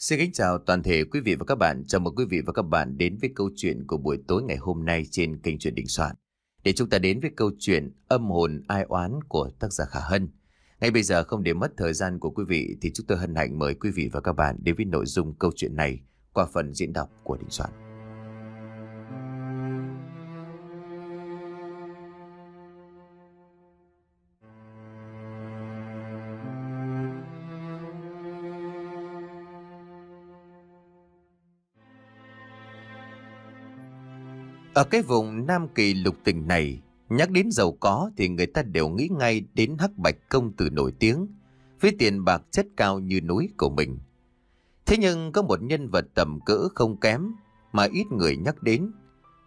Xin kính chào toàn thể quý vị và các bạn. Chào mừng quý vị và các bạn đến với câu chuyện của buổi tối ngày hôm nay trên kênh truyện Đình Soạn. Để chúng ta đến với câu chuyện Âm hồn ai oán của tác giả Khả Hân. Ngay bây giờ không để mất thời gian của quý vị thì chúng tôi hân hạnh mời quý vị và các bạn đến với nội dung câu chuyện này qua phần diễn đọc của Đình Soạn. Ở cái vùng Nam Kỳ lục tỉnh này, nhắc đến giàu có thì người ta đều nghĩ ngay đến hắc bạch công tử nổi tiếng, với tiền bạc chất cao như núi của mình. Thế nhưng có một nhân vật tầm cỡ không kém mà ít người nhắc đến,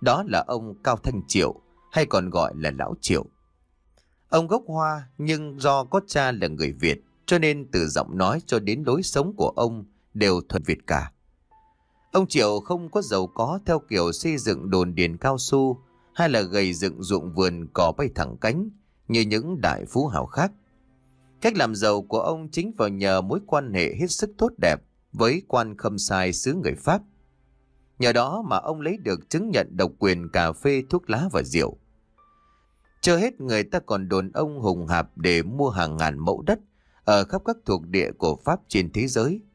đó là ông Cao Thanh Triệu, hay còn gọi là Lão Triệu. Ông gốc hoa nhưng do có cha là người Việt cho nên từ giọng nói cho đến lối sống của ông đều thuần Việt cả. Ông Triệu không có giàu có theo kiểu xây dựng đồn điền cao su hay là gầy dựng ruộng vườn cỏ bay thẳng cánh như những đại phú hào khác. Cách làm giàu của ông chính vào nhờ mối quan hệ hết sức tốt đẹp với quan khâm sai xứ người Pháp. Nhờ đó mà ông lấy được chứng nhận độc quyền cà phê, thuốc lá và rượu. Chưa hết người ta còn đồn ông hùng hạp để mua hàng ngàn mẫu đất ở khắp các thuộc địa của Pháp trên thế giới –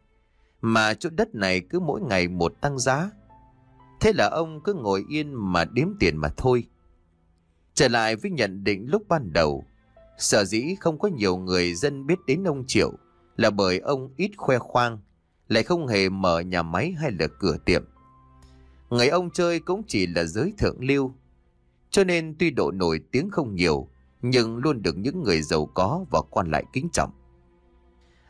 mà chỗ đất này cứ mỗi ngày một tăng giá. Thế là ông cứ ngồi yên mà đếm tiền mà thôi. Trở lại với nhận định lúc ban đầu, sở dĩ không có nhiều người dân biết đến ông Triệu là bởi ông ít khoe khoang, lại không hề mở nhà máy hay là cửa tiệm. Người ông chơi cũng chỉ là giới thượng lưu, cho nên tuy độ nổi tiếng không nhiều, nhưng luôn được những người giàu có và quan lại kính trọng.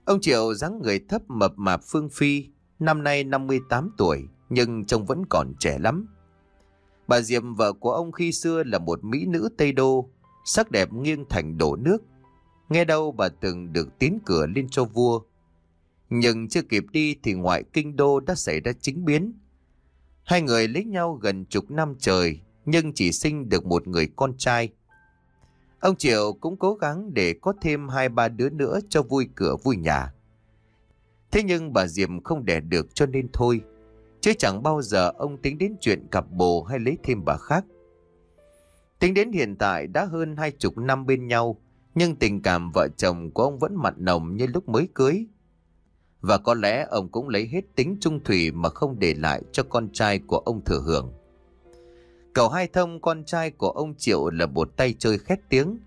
Ông Triệu dáng người thấp mập mạp phương phi, năm nay 58 tuổi nhưng trông vẫn còn trẻ lắm. Bà Diệm vợ của ông khi xưa là một mỹ nữ Tây Đô, sắc đẹp nghiêng thành đổ nước. Nghe đâu bà từng được tiến cửa lên cho vua. Nhưng chưa kịp đi thì ngoại kinh đô đã xảy ra chính biến. Hai người lấy nhau gần chục năm trời nhưng chỉ sinh được một người con trai. Ông Triệu cũng cố gắng để có thêm hai ba đứa nữa cho vui cửa vui nhà. Thế nhưng bà Diệm không đẻ được cho nên thôi. Chứ chẳng bao giờ ông tính đến chuyện cặp bồ hay lấy thêm bà khác. Tính đến hiện tại đã hơn hai chục năm bên nhau, nhưng tình cảm vợ chồng của ông vẫn mặn nồng như lúc mới cưới. Và có lẽ ông cũng lấy hết tính trung thủy mà không để lại cho con trai của ông thừa hưởng. Cậu Hai Thông con trai của ông Triệu là một tay chơi khét tiếng.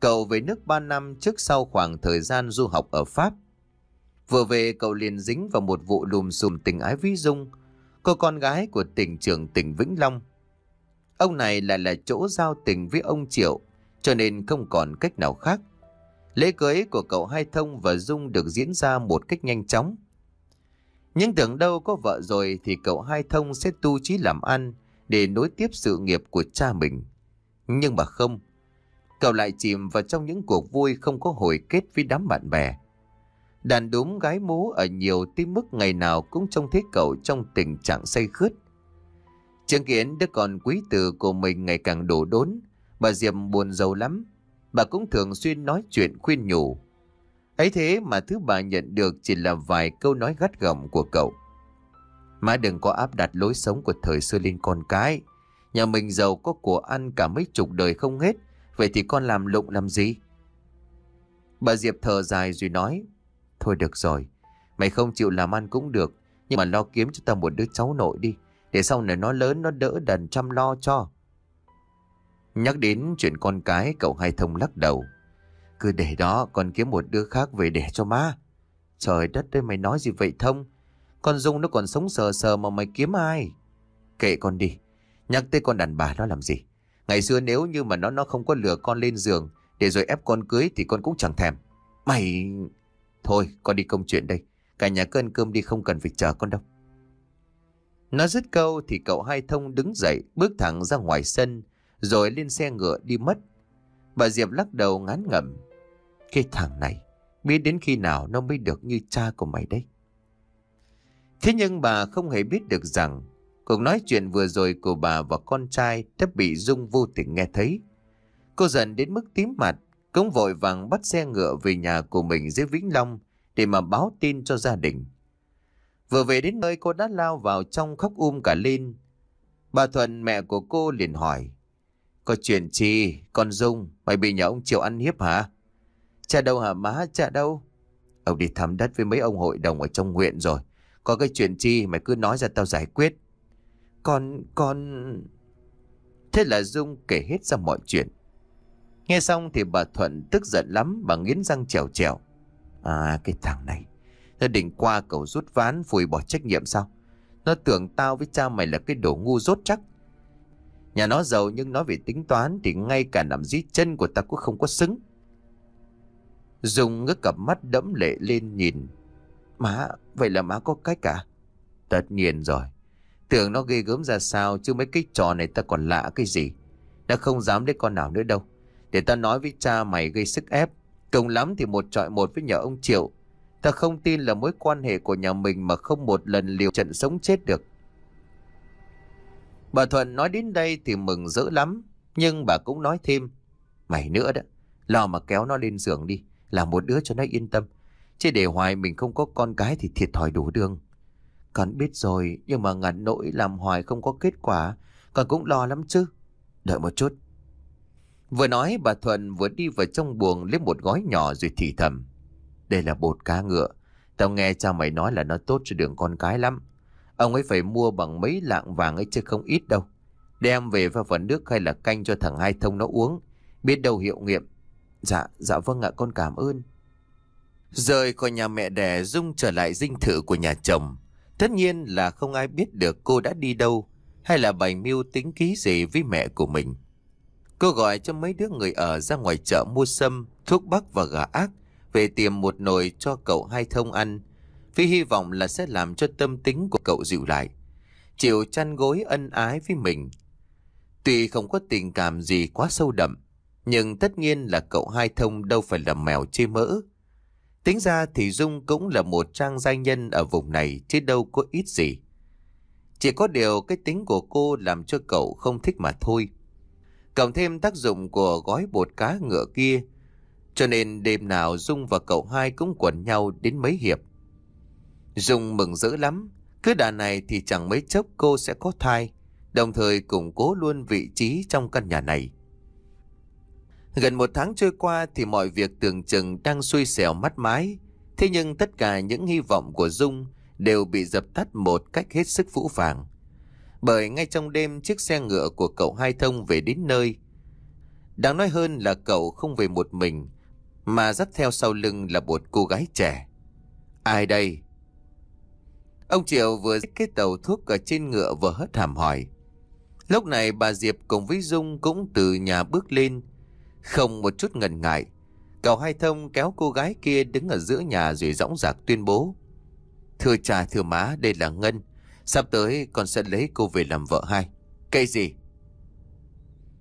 Cậu về nước 3 năm trước sau khoảng thời gian du học ở Pháp. Vừa về cậu liền dính vào một vụ lùm xùm tình ái ví dung. Cô con gái của tỉnh trưởng tỉnh Vĩnh Long. Ông này lại là chỗ giao tình với ông Triệu cho nên không còn cách nào khác. Lễ cưới của cậu Hai Thông và Dung được diễn ra một cách nhanh chóng. Nhưng tưởng đâu có vợ rồi thì cậu Hai Thông sẽ tu trí làm ăn, để nối tiếp sự nghiệp của cha mình. Nhưng mà không, cậu lại chìm vào trong những cuộc vui không có hồi kết với đám bạn bè. Đàn đúng gái mú ở nhiều tim mức ngày nào cũng trông thấy cậu trong tình trạng say khướt. Chứng kiến đứa con quý tử của mình ngày càng đổ đốn, bà Diệp buồn giàu lắm. Bà cũng thường xuyên nói chuyện khuyên nhủ. ấy thế mà thứ bà nhận được chỉ là vài câu nói gắt gỏng của cậu. Má đừng có áp đặt lối sống của thời xưa lên con cái. Nhà mình giàu có của ăn cả mấy chục đời không hết. Vậy thì con làm lụng làm gì? Bà Diệp thở dài rồi nói. Thôi được rồi. Mày không chịu làm ăn cũng được. Nhưng mà lo kiếm cho tao một đứa cháu nội đi. Để sau này nó lớn nó đỡ đần chăm lo cho. Nhắc đến chuyện con cái cậu hai thông lắc đầu. Cứ để đó con kiếm một đứa khác về để cho má. Trời đất ơi mày nói gì vậy thông? Con Dung nó còn sống sờ sờ mà mày kiếm ai? Kệ con đi. Nhắc tới con đàn bà nó làm gì? Ngày xưa nếu như mà nó nó không có lừa con lên giường để rồi ép con cưới thì con cũng chẳng thèm. Mày... Thôi, con đi công chuyện đây. Cả nhà cứ ăn cơm đi không cần phải chờ con đâu. Nó dứt câu thì cậu hai thông đứng dậy bước thẳng ra ngoài sân rồi lên xe ngựa đi mất. Bà Diệp lắc đầu ngán ngẩm. Cái thằng này, biết đến khi nào nó mới được như cha của mày đấy. Thế nhưng bà không hề biết được rằng cuộc nói chuyện vừa rồi của bà và con trai đã bị Dung vô tình nghe thấy. Cô giận đến mức tím mặt, cũng vội vàng bắt xe ngựa về nhà của mình dưới Vĩnh Long để mà báo tin cho gia đình. Vừa về đến nơi cô đã lao vào trong khóc um cả lên. Bà Thuận mẹ của cô liền hỏi. Có chuyện gì? Con Dung, mày bị nhà ông Triều ăn hiếp hả? Cha đâu hả má? Cha đâu? Ông đi thăm đất với mấy ông hội đồng ở trong huyện rồi. Có cái chuyện chi mày cứ nói ra tao giải quyết Con, con... Thế là Dung kể hết ra mọi chuyện Nghe xong thì bà Thuận tức giận lắm Bà nghiến răng trèo trèo À cái thằng này Nó định qua cầu rút ván phủi bỏ trách nhiệm sao Nó tưởng tao với cha mày là cái đồ ngu rốt chắc Nhà nó giàu nhưng nó về tính toán Thì ngay cả nằm dưới chân của ta cũng không có xứng Dung ngước cặp mắt đẫm lệ lên nhìn Má, vậy là má có cách cả. À? Tất nhiên rồi. Tưởng nó ghê gớm ra sao chứ mấy cái trò này ta còn lạ cái gì. Đã không dám để con nào nữa đâu. Để ta nói với cha mày gây sức ép. Cùng lắm thì một trọi một với nhà ông Triệu. Ta không tin là mối quan hệ của nhà mình mà không một lần liều trận sống chết được. Bà Thuận nói đến đây thì mừng dữ lắm. Nhưng bà cũng nói thêm. Mày nữa đó. Lo mà kéo nó lên giường đi. Là một đứa cho nó yên tâm. Chứ để hoài mình không có con cái thì thiệt thòi đủ đường. Con biết rồi, nhưng mà ngặt nỗi làm hoài không có kết quả. Con cũng lo lắm chứ. Đợi một chút. Vừa nói bà Thuận vừa đi vào trong buồng lấy một gói nhỏ rồi thì thầm. Đây là bột cá ngựa. Tao nghe cha mày nói là nó tốt cho đường con cái lắm. Ông ấy phải mua bằng mấy lạng vàng ấy chứ không ít đâu. Đem về vào phần nước hay là canh cho thằng Hai Thông nó uống. Biết đâu hiệu nghiệm. Dạ, dạ vâng ạ con cảm ơn. Rời khỏi nhà mẹ đẻ Dung trở lại dinh thự của nhà chồng Tất nhiên là không ai biết được cô đã đi đâu Hay là bày mưu tính ký gì với mẹ của mình Cô gọi cho mấy đứa người ở ra ngoài chợ mua sâm, thuốc bắc và gà ác Về tìm một nồi cho cậu hai thông ăn Vì hy vọng là sẽ làm cho tâm tính của cậu dịu lại Chịu chăn gối ân ái với mình Tuy không có tình cảm gì quá sâu đậm Nhưng tất nhiên là cậu hai thông đâu phải là mèo chê mỡ Tính ra thì Dung cũng là một trang gia nhân ở vùng này chứ đâu có ít gì. Chỉ có điều cái tính của cô làm cho cậu không thích mà thôi. Cộng thêm tác dụng của gói bột cá ngựa kia. Cho nên đêm nào Dung và cậu hai cũng quần nhau đến mấy hiệp. Dung mừng rỡ lắm. Cứ đà này thì chẳng mấy chốc cô sẽ có thai. Đồng thời củng cố luôn vị trí trong căn nhà này. Gần một tháng trôi qua thì mọi việc tưởng chừng đang xui xẻo mắt mái. Thế nhưng tất cả những hy vọng của Dung đều bị dập tắt một cách hết sức phũ phàng. Bởi ngay trong đêm chiếc xe ngựa của cậu Hai Thông về đến nơi. Đáng nói hơn là cậu không về một mình, mà dắt theo sau lưng là một cô gái trẻ. Ai đây? Ông Triệu vừa dứt cái tàu thuốc ở trên ngựa vừa hất hàm hỏi. Lúc này bà Diệp cùng với Dung cũng từ nhà bước lên, không một chút ngần ngại Cậu hai thông kéo cô gái kia đứng ở giữa nhà rồi dõng rạc tuyên bố Thưa cha thưa má đây là Ngân Sắp tới con sẽ lấy cô về làm vợ hai Cây gì?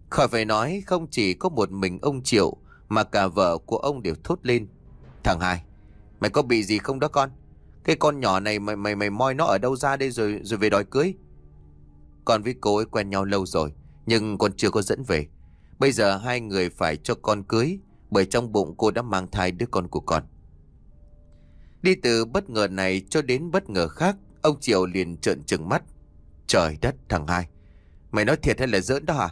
Khỏi phải nói không chỉ có một mình ông Triệu Mà cả vợ của ông đều thốt lên Thằng hai Mày có bị gì không đó con Cái con nhỏ này mày mày mày moi nó ở đâu ra đây rồi rồi về đòi cưới Con với cô ấy quen nhau lâu rồi Nhưng con chưa có dẫn về Bây giờ hai người phải cho con cưới Bởi trong bụng cô đã mang thai đứa con của con Đi từ bất ngờ này cho đến bất ngờ khác Ông Triều liền trợn trừng mắt Trời đất thằng hai Mày nói thiệt hay là giỡn đó hả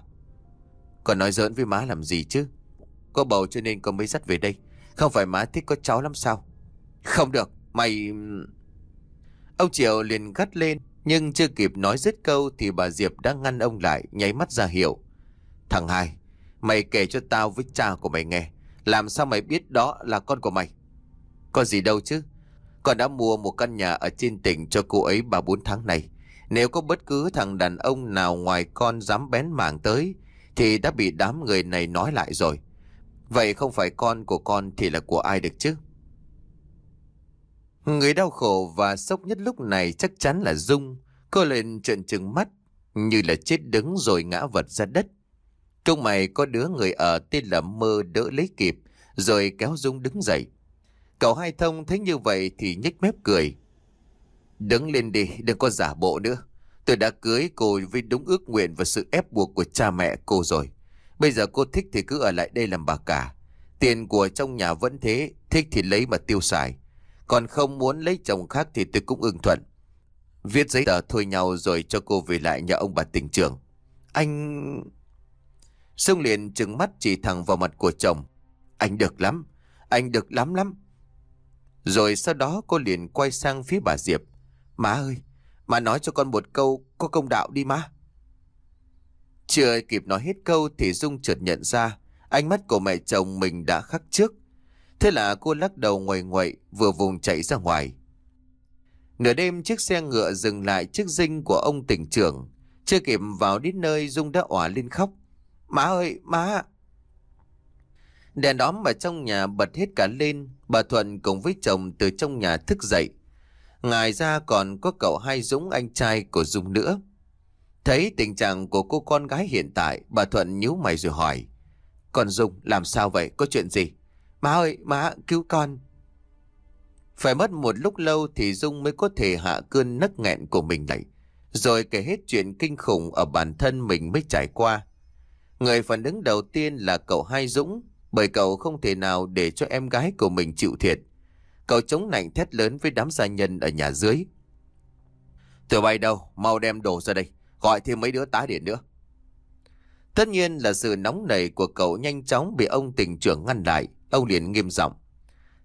Còn nói giỡn với má làm gì chứ Có bầu cho nên con mới dắt về đây Không phải má thích có cháu lắm sao Không được mày Ông Triều liền gắt lên Nhưng chưa kịp nói dứt câu Thì bà Diệp đã ngăn ông lại Nháy mắt ra hiệu Thằng hai Mày kể cho tao với cha của mày nghe Làm sao mày biết đó là con của mày Có gì đâu chứ Con đã mua một căn nhà ở trên tỉnh cho cô ấy bà 4 tháng này Nếu có bất cứ thằng đàn ông nào ngoài con dám bén mảng tới Thì đã bị đám người này nói lại rồi Vậy không phải con của con thì là của ai được chứ Người đau khổ và sốc nhất lúc này chắc chắn là Dung Cô lên trợn trừng mắt Như là chết đứng rồi ngã vật ra đất trong mày có đứa người ở tên là Mơ đỡ lấy kịp, rồi kéo Dung đứng dậy. Cậu hai thông thấy như vậy thì nhếch mép cười. Đứng lên đi, đừng có giả bộ nữa. Tôi đã cưới cô với đúng ước nguyện và sự ép buộc của cha mẹ cô rồi. Bây giờ cô thích thì cứ ở lại đây làm bà cả. Tiền của trong nhà vẫn thế, thích thì lấy mà tiêu xài. Còn không muốn lấy chồng khác thì tôi cũng ưng thuận. Viết giấy tờ thôi nhau rồi cho cô về lại nhà ông bà tỉnh trường Anh... Sông liền trừng mắt chỉ thẳng vào mặt của chồng. Anh được lắm, anh được lắm lắm. Rồi sau đó cô liền quay sang phía bà Diệp. Má ơi, má nói cho con một câu có công đạo đi má. Chưa kịp nói hết câu thì Dung chợt nhận ra ánh mắt của mẹ chồng mình đã khắc trước. Thế là cô lắc đầu ngoài ngoậy vừa vùng chạy ra ngoài. Nửa đêm chiếc xe ngựa dừng lại trước dinh của ông tỉnh trưởng. Chưa kịp vào đến nơi Dung đã òa lên khóc. Má ơi, má! Đèn đóm ở trong nhà bật hết cả lên, bà Thuận cùng với chồng từ trong nhà thức dậy. Ngoài ra còn có cậu hai Dũng anh trai của Dung nữa. Thấy tình trạng của cô con gái hiện tại, bà Thuận nhíu mày rồi hỏi. Còn Dung làm sao vậy, có chuyện gì? Má ơi, má, cứu con! Phải mất một lúc lâu thì Dung mới có thể hạ cơn nấc nghẹn của mình lại. Rồi kể hết chuyện kinh khủng ở bản thân mình mới trải qua. Người phản ứng đầu tiên là cậu Hai Dũng, bởi cậu không thể nào để cho em gái của mình chịu thiệt. Cậu chống nạnh thét lớn với đám gia nhân ở nhà dưới. Tụi bay đâu, mau đem đồ ra đây, gọi thêm mấy đứa tá điện nữa. Tất nhiên là sự nóng nảy của cậu nhanh chóng bị ông tỉnh trưởng ngăn lại, ông liền nghiêm giọng.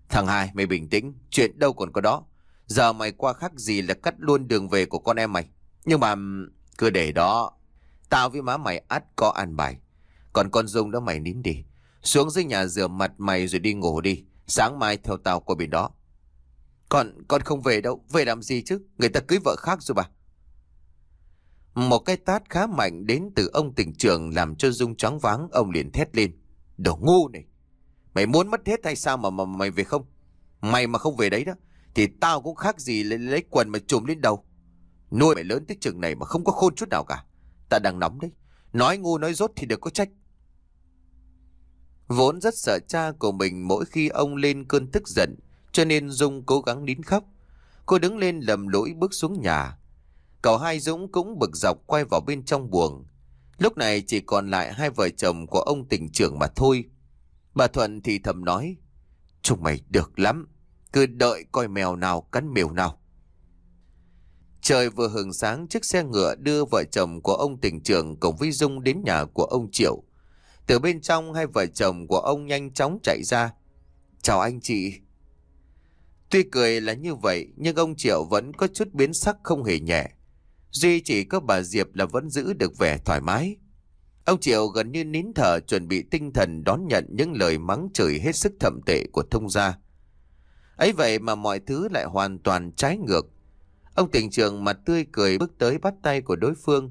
Thằng hai, mày bình tĩnh, chuyện đâu còn có đó. Giờ mày qua khác gì là cắt luôn đường về của con em mày. Nhưng mà cứ để đó Tao với má mày ắt có ăn bài. Còn con Dung đó mày nín đi. Xuống dưới nhà rửa mặt mày rồi đi ngủ đi. Sáng mai theo tao qua bên đó. Còn con không về đâu. Về làm gì chứ? Người ta cưới vợ khác rồi bà. Một cái tát khá mạnh đến từ ông tỉnh trường làm cho Dung choáng váng. Ông liền thét lên. Đồ ngu này. Mày muốn mất hết hay sao mà, mà mày về không? Mày mà không về đấy đó. Thì tao cũng khác gì lấy, lấy quần mà trùm lên đầu. Nuôi mày lớn tới chừng này mà không có khôn chút nào cả. Ta đang nóng đấy. Nói ngu nói dốt thì được có trách. Vốn rất sợ cha của mình mỗi khi ông lên cơn tức giận, cho nên Dung cố gắng nín khóc. Cô đứng lên lầm lỗi bước xuống nhà. Cậu hai Dũng cũng bực dọc quay vào bên trong buồng. Lúc này chỉ còn lại hai vợ chồng của ông tỉnh trưởng mà thôi. Bà Thuận thì thầm nói, chúng mày được lắm, cứ đợi coi mèo nào cắn mèo nào. Trời vừa hừng sáng chiếc xe ngựa đưa vợ chồng của ông tỉnh trưởng cùng với Dung đến nhà của ông Triệu. Từ bên trong hai vợ chồng của ông nhanh chóng chạy ra. Chào anh chị. Tuy cười là như vậy nhưng ông Triệu vẫn có chút biến sắc không hề nhẹ. Duy chỉ có bà Diệp là vẫn giữ được vẻ thoải mái. Ông Triệu gần như nín thở chuẩn bị tinh thần đón nhận những lời mắng chửi hết sức thậm tệ của thông gia. Ấy vậy mà mọi thứ lại hoàn toàn trái ngược. Ông tỉnh trường mặt tươi cười bước tới bắt tay của đối phương.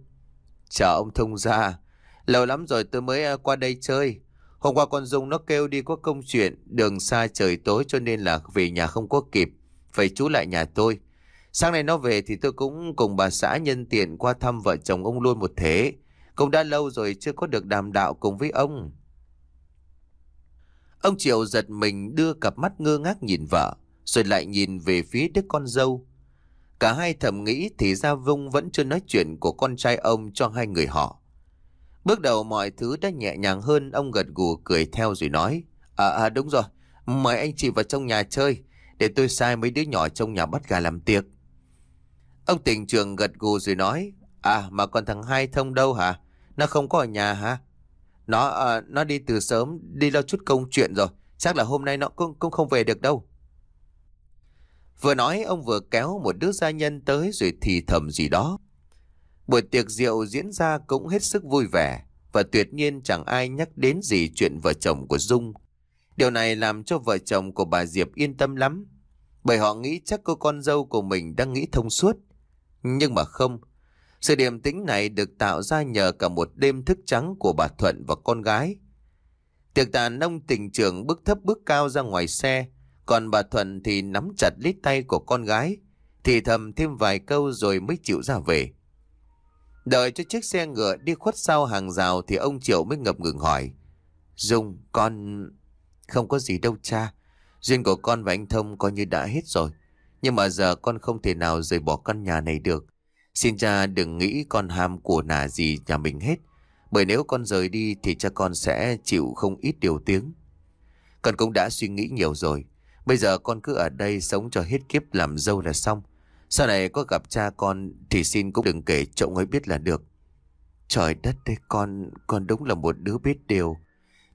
Chào ông thông gia lâu lắm rồi tôi mới à, qua đây chơi. Hôm qua con Dung nó kêu đi có công chuyện, đường xa trời tối cho nên là về nhà không có kịp, phải chú lại nhà tôi. Sáng nay nó về thì tôi cũng cùng bà xã nhân tiện qua thăm vợ chồng ông luôn một thế. Cũng đã lâu rồi chưa có được đàm đạo cùng với ông. Ông Triệu giật mình đưa cặp mắt ngơ ngác nhìn vợ, rồi lại nhìn về phía đứa con dâu. Cả hai thầm nghĩ thì ra Vung vẫn chưa nói chuyện của con trai ông cho hai người họ. Bước đầu mọi thứ đã nhẹ nhàng hơn, ông gật gù cười theo rồi nói. À, à đúng rồi, mời anh chị vào trong nhà chơi, để tôi sai mấy đứa nhỏ trong nhà bắt gà làm tiệc. Ông tỉnh trường gật gù rồi nói. À mà con thằng hai thông đâu hả? Nó không có ở nhà hả? Nó à, nó đi từ sớm, đi lo chút công chuyện rồi. Chắc là hôm nay nó cũng, cũng không về được đâu. Vừa nói ông vừa kéo một đứa gia nhân tới rồi thì thầm gì đó. Buổi tiệc rượu diễn ra cũng hết sức vui vẻ và tuyệt nhiên chẳng ai nhắc đến gì chuyện vợ chồng của Dung. Điều này làm cho vợ chồng của bà Diệp yên tâm lắm bởi họ nghĩ chắc cô con dâu của mình đang nghĩ thông suốt. Nhưng mà không, sự điềm tĩnh này được tạo ra nhờ cả một đêm thức trắng của bà Thuận và con gái. Tiệc tàn ông tình trưởng bước thấp bước cao ra ngoài xe, còn bà Thuận thì nắm chặt lít tay của con gái, thì thầm thêm vài câu rồi mới chịu ra về. Đợi cho chiếc xe ngựa đi khuất sau hàng rào thì ông Triệu mới ngập ngừng hỏi. Dung, con... Không có gì đâu cha. Duyên của con và anh Thông coi như đã hết rồi. Nhưng mà giờ con không thể nào rời bỏ căn nhà này được. Xin cha đừng nghĩ con ham của nà gì nhà mình hết. Bởi nếu con rời đi thì cha con sẽ chịu không ít điều tiếng. Con cũng đã suy nghĩ nhiều rồi. Bây giờ con cứ ở đây sống cho hết kiếp làm dâu là xong. Sau này có gặp cha con thì xin cũng đừng kể cho ấy biết là được. Trời đất đấy con, con đúng là một đứa biết điều.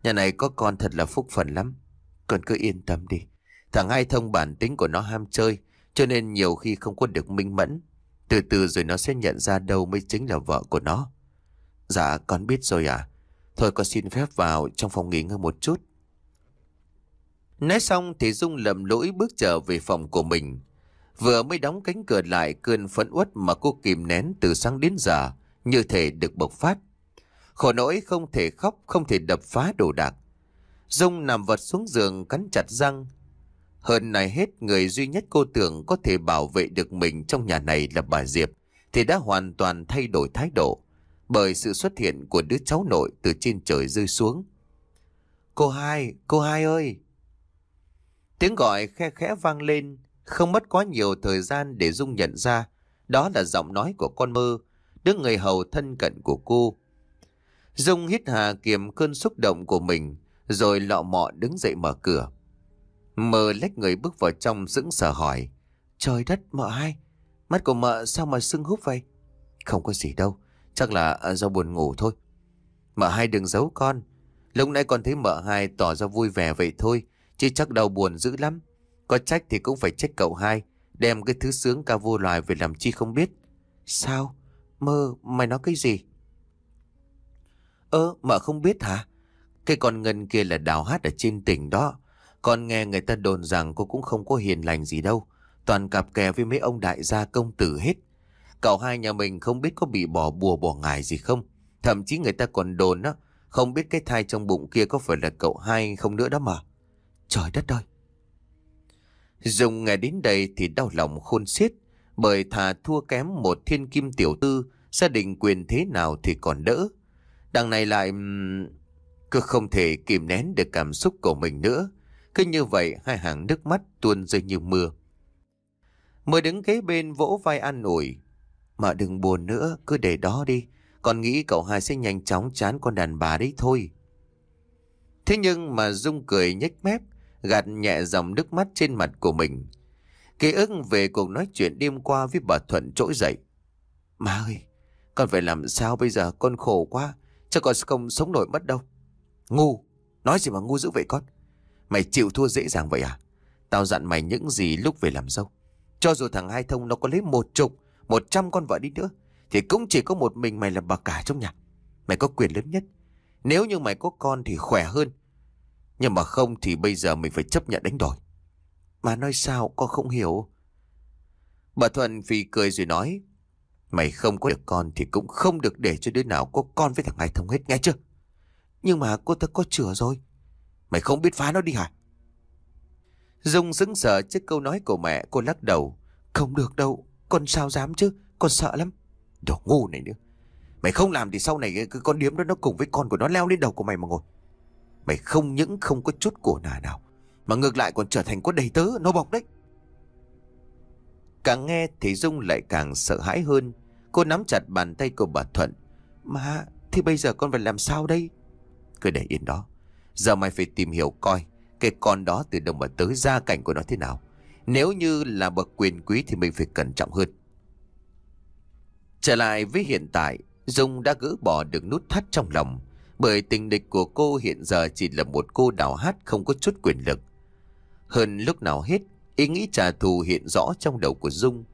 Nhà này có con thật là phúc phần lắm. Con cứ yên tâm đi. Thằng hai thông bản tính của nó ham chơi, cho nên nhiều khi không có được minh mẫn. Từ từ rồi nó sẽ nhận ra đâu mới chính là vợ của nó. Dạ con biết rồi À? Thôi con xin phép vào trong phòng nghỉ ngơi một chút. Nói xong thì Dung lầm lỗi bước trở về phòng của mình. Vừa mới đóng cánh cửa lại cơn phẫn uất mà cô kìm nén từ sáng đến giờ, như thể được bộc phát. Khổ nỗi không thể khóc, không thể đập phá đồ đạc. Dung nằm vật xuống giường cắn chặt răng. Hơn này hết người duy nhất cô tưởng có thể bảo vệ được mình trong nhà này là bà Diệp thì đã hoàn toàn thay đổi thái độ bởi sự xuất hiện của đứa cháu nội từ trên trời rơi xuống. Cô hai, cô hai ơi! Tiếng gọi khe khẽ vang lên, không mất quá nhiều thời gian để Dung nhận ra. Đó là giọng nói của con mơ, đứa người hầu thân cận của cô. Dung hít hà kiềm cơn xúc động của mình, rồi lọ mọ đứng dậy mở cửa. Mơ lách người bước vào trong sững sờ hỏi. Trời đất mợ hai, mắt của mợ sao mà sưng húp vậy? Không có gì đâu, chắc là à, do buồn ngủ thôi. Mợ hai đừng giấu con, lúc nãy con thấy mợ hai tỏ ra vui vẻ vậy thôi, Chứ chắc đau buồn dữ lắm Có trách thì cũng phải trách cậu hai Đem cái thứ sướng ca vô loài về làm chi không biết Sao? Mơ, mày nói cái gì? Ơ, ờ, mà không biết hả? Cái con Ngân kia là đào hát ở trên tỉnh đó Con nghe người ta đồn rằng cô cũng không có hiền lành gì đâu Toàn cặp kè với mấy ông đại gia công tử hết Cậu hai nhà mình không biết có bị bỏ bùa bỏ ngải gì không Thậm chí người ta còn đồn á Không biết cái thai trong bụng kia có phải là cậu hai không nữa đó mà Trời đất ơi! Dùng nghe đến đây thì đau lòng khôn xiết bởi thà thua kém một thiên kim tiểu tư, gia đình quyền thế nào thì còn đỡ. Đằng này lại... Cứ không thể kìm nén được cảm xúc của mình nữa. Cứ như vậy hai hàng nước mắt tuôn rơi như mưa. mời đứng kế bên vỗ vai an ủi. Mà đừng buồn nữa, cứ để đó đi. Con nghĩ cậu hai sẽ nhanh chóng chán con đàn bà đấy thôi. Thế nhưng mà Dung cười nhếch mép, gạt nhẹ dòng nước mắt trên mặt của mình. Ký ức về cuộc nói chuyện đêm qua với bà Thuận trỗi dậy. Má ơi, con phải làm sao bây giờ con khổ quá, chắc con không sống nổi mất đâu. Ngu, nói gì mà ngu dữ vậy con. Mày chịu thua dễ dàng vậy à? Tao dặn mày những gì lúc về làm dâu. Cho dù thằng Hai Thông nó có lấy một chục, một trăm con vợ đi nữa, thì cũng chỉ có một mình mày là bà cả trong nhà. Mày có quyền lớn nhất. Nếu như mày có con thì khỏe hơn, nhưng mà không thì bây giờ mình phải chấp nhận đánh đổi. Mà nói sao con không hiểu. Bà Thuận phì cười rồi nói. Mày không có được con thì cũng không được để cho đứa nào có con với thằng Hải Thông hết nghe chưa? Nhưng mà cô ta có chữa rồi. Mày không biết phá nó đi hả? Dung sững sờ trước câu nói của mẹ cô lắc đầu. Không được đâu, con sao dám chứ, con sợ lắm. Đồ ngu này nữa. Mày không làm thì sau này cái con điếm đó nó cùng với con của nó leo lên đầu của mày mà ngồi. Mày không những không có chút của nà nào Mà ngược lại còn trở thành con đầy tớ Nó bọc đấy Càng nghe thì Dung lại càng sợ hãi hơn Cô nắm chặt bàn tay của bà Thuận Mà thì bây giờ con phải làm sao đây Cứ để yên đó Giờ mày phải tìm hiểu coi Cái con đó từ đồng mà tớ ra cảnh của nó thế nào Nếu như là bậc quyền quý Thì mình phải cẩn trọng hơn Trở lại với hiện tại Dung đã gỡ bỏ được nút thắt trong lòng bởi tình địch của cô hiện giờ chỉ là một cô đào hát không có chút quyền lực. Hơn lúc nào hết, ý nghĩ trả thù hiện rõ trong đầu của Dung.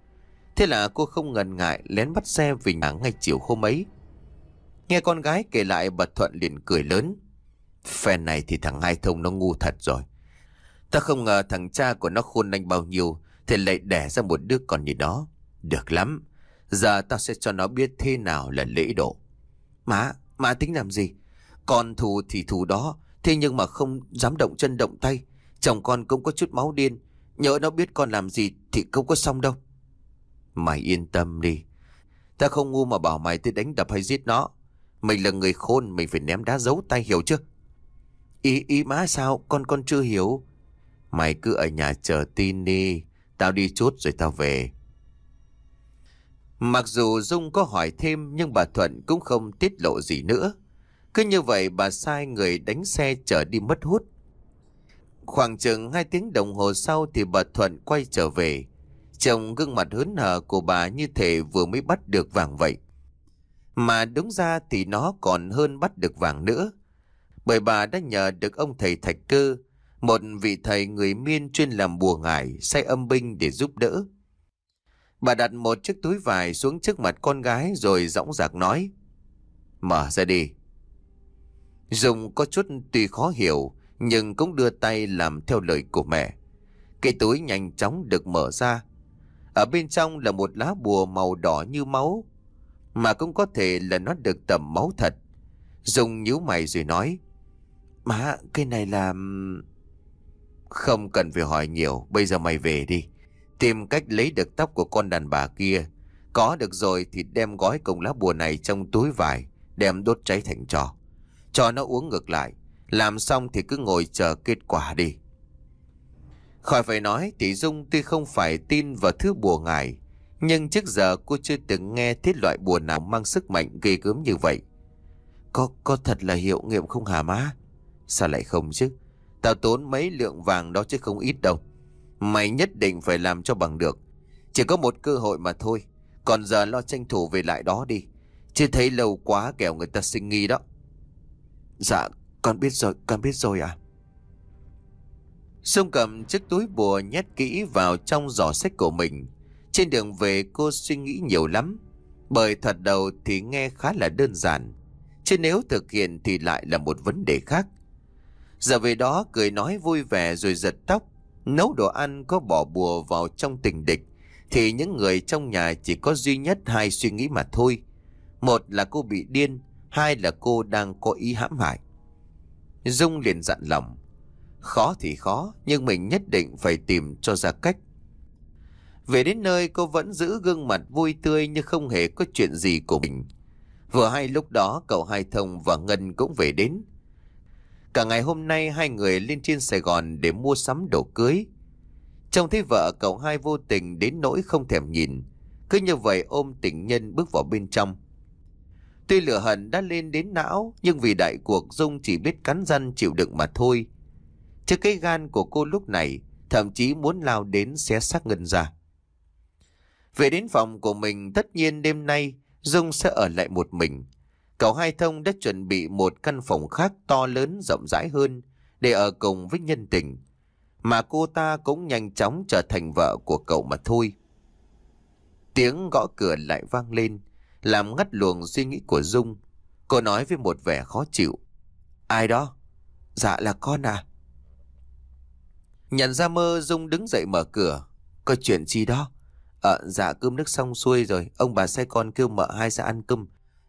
Thế là cô không ngần ngại lén bắt xe về nhà ngay chiều hôm ấy. Nghe con gái kể lại bật Thuận liền cười lớn. Phen này thì thằng Hai Thông nó ngu thật rồi. Ta không ngờ thằng cha của nó khôn nhanh bao nhiêu thì lại đẻ ra một đứa con như đó. Được lắm, giờ ta sẽ cho nó biết thế nào là lễ độ. Má, má tính làm gì? Còn thù thì thù đó, thế nhưng mà không dám động chân động tay. Chồng con cũng có chút máu điên, nhớ nó biết con làm gì thì không có xong đâu. Mày yên tâm đi, ta không ngu mà bảo mày tới đánh đập hay giết nó. mày là người khôn, mình phải ném đá giấu tay hiểu chưa? Ý, ý má sao, con con chưa hiểu. Mày cứ ở nhà chờ tin đi, tao đi chút rồi tao về. Mặc dù Dung có hỏi thêm nhưng bà Thuận cũng không tiết lộ gì nữa. Cứ như vậy bà sai người đánh xe chở đi mất hút. Khoảng chừng 2 tiếng đồng hồ sau thì bà Thuận quay trở về. Trông gương mặt hớn hở của bà như thể vừa mới bắt được vàng vậy. Mà đúng ra thì nó còn hơn bắt được vàng nữa. Bởi bà đã nhờ được ông thầy Thạch Cơ, một vị thầy người miên chuyên làm bùa ngải, say âm binh để giúp đỡ. Bà đặt một chiếc túi vải xuống trước mặt con gái rồi dõng dạc nói. Mở ra đi, Dùng có chút tuy khó hiểu nhưng cũng đưa tay làm theo lời của mẹ. Cái túi nhanh chóng được mở ra. Ở bên trong là một lá bùa màu đỏ như máu mà cũng có thể là nó được tầm máu thật. Dùng nhíu mày rồi nói Má, cái này là... Không cần phải hỏi nhiều, bây giờ mày về đi. Tìm cách lấy được tóc của con đàn bà kia. Có được rồi thì đem gói cùng lá bùa này trong túi vải, đem đốt cháy thành trò. Cho nó uống ngược lại Làm xong thì cứ ngồi chờ kết quả đi Khỏi phải nói thì Dung tuy không phải tin vào thứ bùa ngải Nhưng trước giờ cô chưa từng nghe thiết loại bùa nào mang sức mạnh ghê gớm như vậy Có, có thật là hiệu nghiệm không hả má? Sao lại không chứ? Tao tốn mấy lượng vàng đó chứ không ít đâu Mày nhất định phải làm cho bằng được Chỉ có một cơ hội mà thôi Còn giờ lo tranh thủ về lại đó đi Chưa thấy lâu quá kẻo người ta sinh nghi đó Dạ con biết rồi con biết rồi ạ à? Sông cầm chiếc túi bùa nhét kỹ vào trong giỏ sách của mình Trên đường về cô suy nghĩ nhiều lắm Bởi thật đầu thì nghe khá là đơn giản Chứ nếu thực hiện thì lại là một vấn đề khác Giờ về đó cười nói vui vẻ rồi giật tóc Nấu đồ ăn có bỏ bùa vào trong tình địch Thì những người trong nhà chỉ có duy nhất hai suy nghĩ mà thôi Một là cô bị điên hai là cô đang có ý hãm hại. Dung liền dặn lòng. Khó thì khó, nhưng mình nhất định phải tìm cho ra cách. Về đến nơi cô vẫn giữ gương mặt vui tươi như không hề có chuyện gì của mình. Vừa hay lúc đó cậu Hai Thông và Ngân cũng về đến. Cả ngày hôm nay hai người lên trên Sài Gòn để mua sắm đồ cưới. Trông thấy vợ cậu hai vô tình đến nỗi không thèm nhìn. Cứ như vậy ôm tình nhân bước vào bên trong. Tuy lửa hận đã lên đến não, nhưng vì đại cuộc Dung chỉ biết cắn răng chịu đựng mà thôi. Chứ cái gan của cô lúc này, thậm chí muốn lao đến xé xác Ngân ra. Về đến phòng của mình, tất nhiên đêm nay Dung sẽ ở lại một mình. Cậu Hai Thông đã chuẩn bị một căn phòng khác to lớn rộng rãi hơn để ở cùng với nhân tình. Mà cô ta cũng nhanh chóng trở thành vợ của cậu mà thôi. Tiếng gõ cửa lại vang lên làm ngắt luồng suy nghĩ của Dung. Cô nói với một vẻ khó chịu. Ai đó? Dạ là con à. Nhận ra mơ Dung đứng dậy mở cửa. Có chuyện gì đó? Ờ, dạ cơm nước xong xuôi rồi. Ông bà sai con kêu mợ hai ra ăn cơm.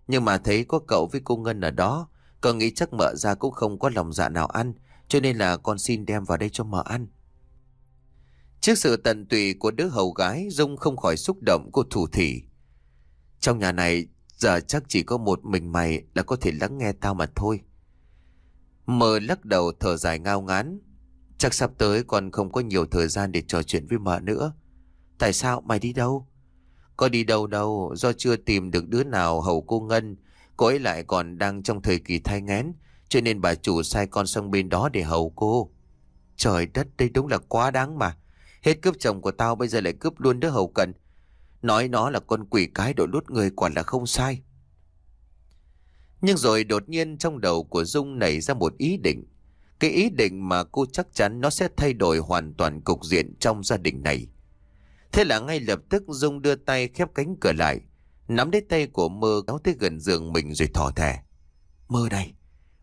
Nhưng mà thấy có cậu với cô Ngân ở đó. Con nghĩ chắc mợ ra cũng không có lòng dạ nào ăn. Cho nên là con xin đem vào đây cho mợ ăn. Trước sự tận tụy của đứa hầu gái, Dung không khỏi xúc động của thủ thị. Trong nhà này giờ chắc chỉ có một mình mày là có thể lắng nghe tao mà thôi. Mờ lắc đầu thở dài ngao ngán. Chắc sắp tới còn không có nhiều thời gian để trò chuyện với mợ nữa. Tại sao mày đi đâu? Có đi đâu đâu, do chưa tìm được đứa nào hầu cô Ngân, cô ấy lại còn đang trong thời kỳ thai ngén, cho nên bà chủ sai con sang bên đó để hầu cô. Trời đất, đây đúng là quá đáng mà. Hết cướp chồng của tao bây giờ lại cướp luôn đứa hầu cận Nói nó là con quỷ cái đội lút người quả là không sai. Nhưng rồi đột nhiên trong đầu của Dung nảy ra một ý định. Cái ý định mà cô chắc chắn nó sẽ thay đổi hoàn toàn cục diện trong gia đình này. Thế là ngay lập tức Dung đưa tay khép cánh cửa lại, nắm lấy tay của mơ kéo tới gần giường mình rồi thỏ thẻ. Mơ này,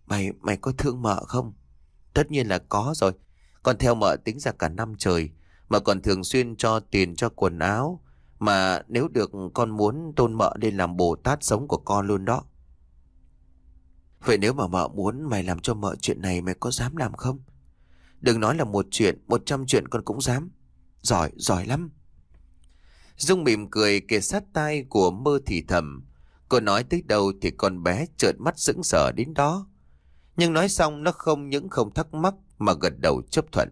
mày mày có thương mợ không? Tất nhiên là có rồi. Còn theo mợ tính ra cả năm trời, mợ còn thường xuyên cho tiền cho quần áo, mà nếu được con muốn tôn mợ lên làm Bồ Tát sống của con luôn đó. Vậy nếu mà mợ muốn mày làm cho mợ chuyện này mày có dám làm không? Đừng nói là một chuyện, một trăm chuyện con cũng dám. Giỏi, giỏi lắm. Dung mỉm cười kề sát tai của mơ thì thầm. Cô nói tới đâu thì con bé trợn mắt sững sờ đến đó. Nhưng nói xong nó không những không thắc mắc mà gật đầu chấp thuận.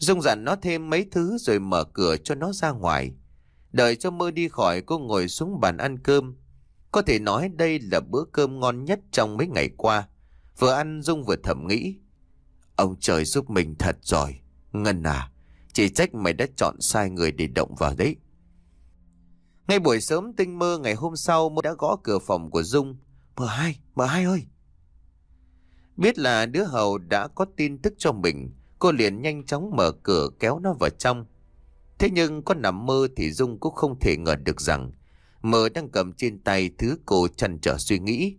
Dung dặn nó thêm mấy thứ rồi mở cửa cho nó ra ngoài. Đợi cho mơ đi khỏi cô ngồi xuống bàn ăn cơm. Có thể nói đây là bữa cơm ngon nhất trong mấy ngày qua. Vừa ăn Dung vừa thầm nghĩ. Ông trời giúp mình thật rồi. Ngân à, chỉ trách mày đã chọn sai người để động vào đấy. Ngay buổi sớm tinh mơ ngày hôm sau mơ đã gõ cửa phòng của Dung. Mờ hai, mờ hai ơi. Biết là đứa hầu đã có tin tức cho mình. Cô liền nhanh chóng mở cửa kéo nó vào trong. Thế nhưng có nằm mơ thì Dung cũng không thể ngờ được rằng mơ đang cầm trên tay thứ cô chăn trở suy nghĩ.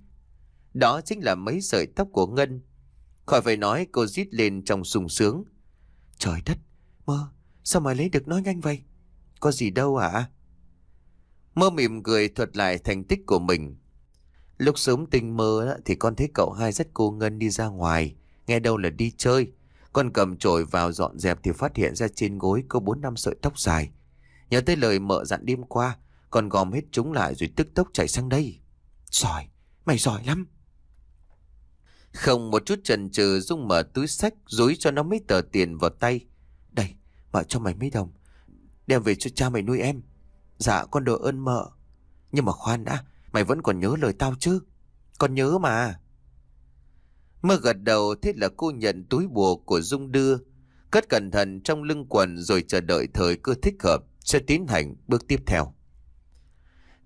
Đó chính là mấy sợi tóc của Ngân. Khỏi phải nói cô rít lên trong sung sướng. Trời đất, mơ, sao mà lấy được nó nhanh vậy? Có gì đâu hả? À? Mơ mỉm cười thuật lại thành tích của mình. Lúc sớm tình mơ thì con thấy cậu hai dắt cô Ngân đi ra ngoài, nghe đâu là đi chơi. Con cầm chổi vào dọn dẹp thì phát hiện ra trên gối có bốn năm sợi tóc dài. Nhớ tới lời mợ dặn đêm qua, con gom hết chúng lại rồi tức tốc chạy sang đây. Giỏi, mày giỏi lắm. Không một chút chần chừ Dung mở túi sách dúi cho nó mấy tờ tiền vào tay. Đây, mợ cho mày mấy đồng. Đem về cho cha mày nuôi em. Dạ, con đồ ơn mợ. Nhưng mà khoan đã, mày vẫn còn nhớ lời tao chứ? Con nhớ mà. Mơ gật đầu thế là cô nhận túi bùa của Dung đưa, cất cẩn thận trong lưng quần rồi chờ đợi thời cơ thích hợp sẽ tiến hành bước tiếp theo.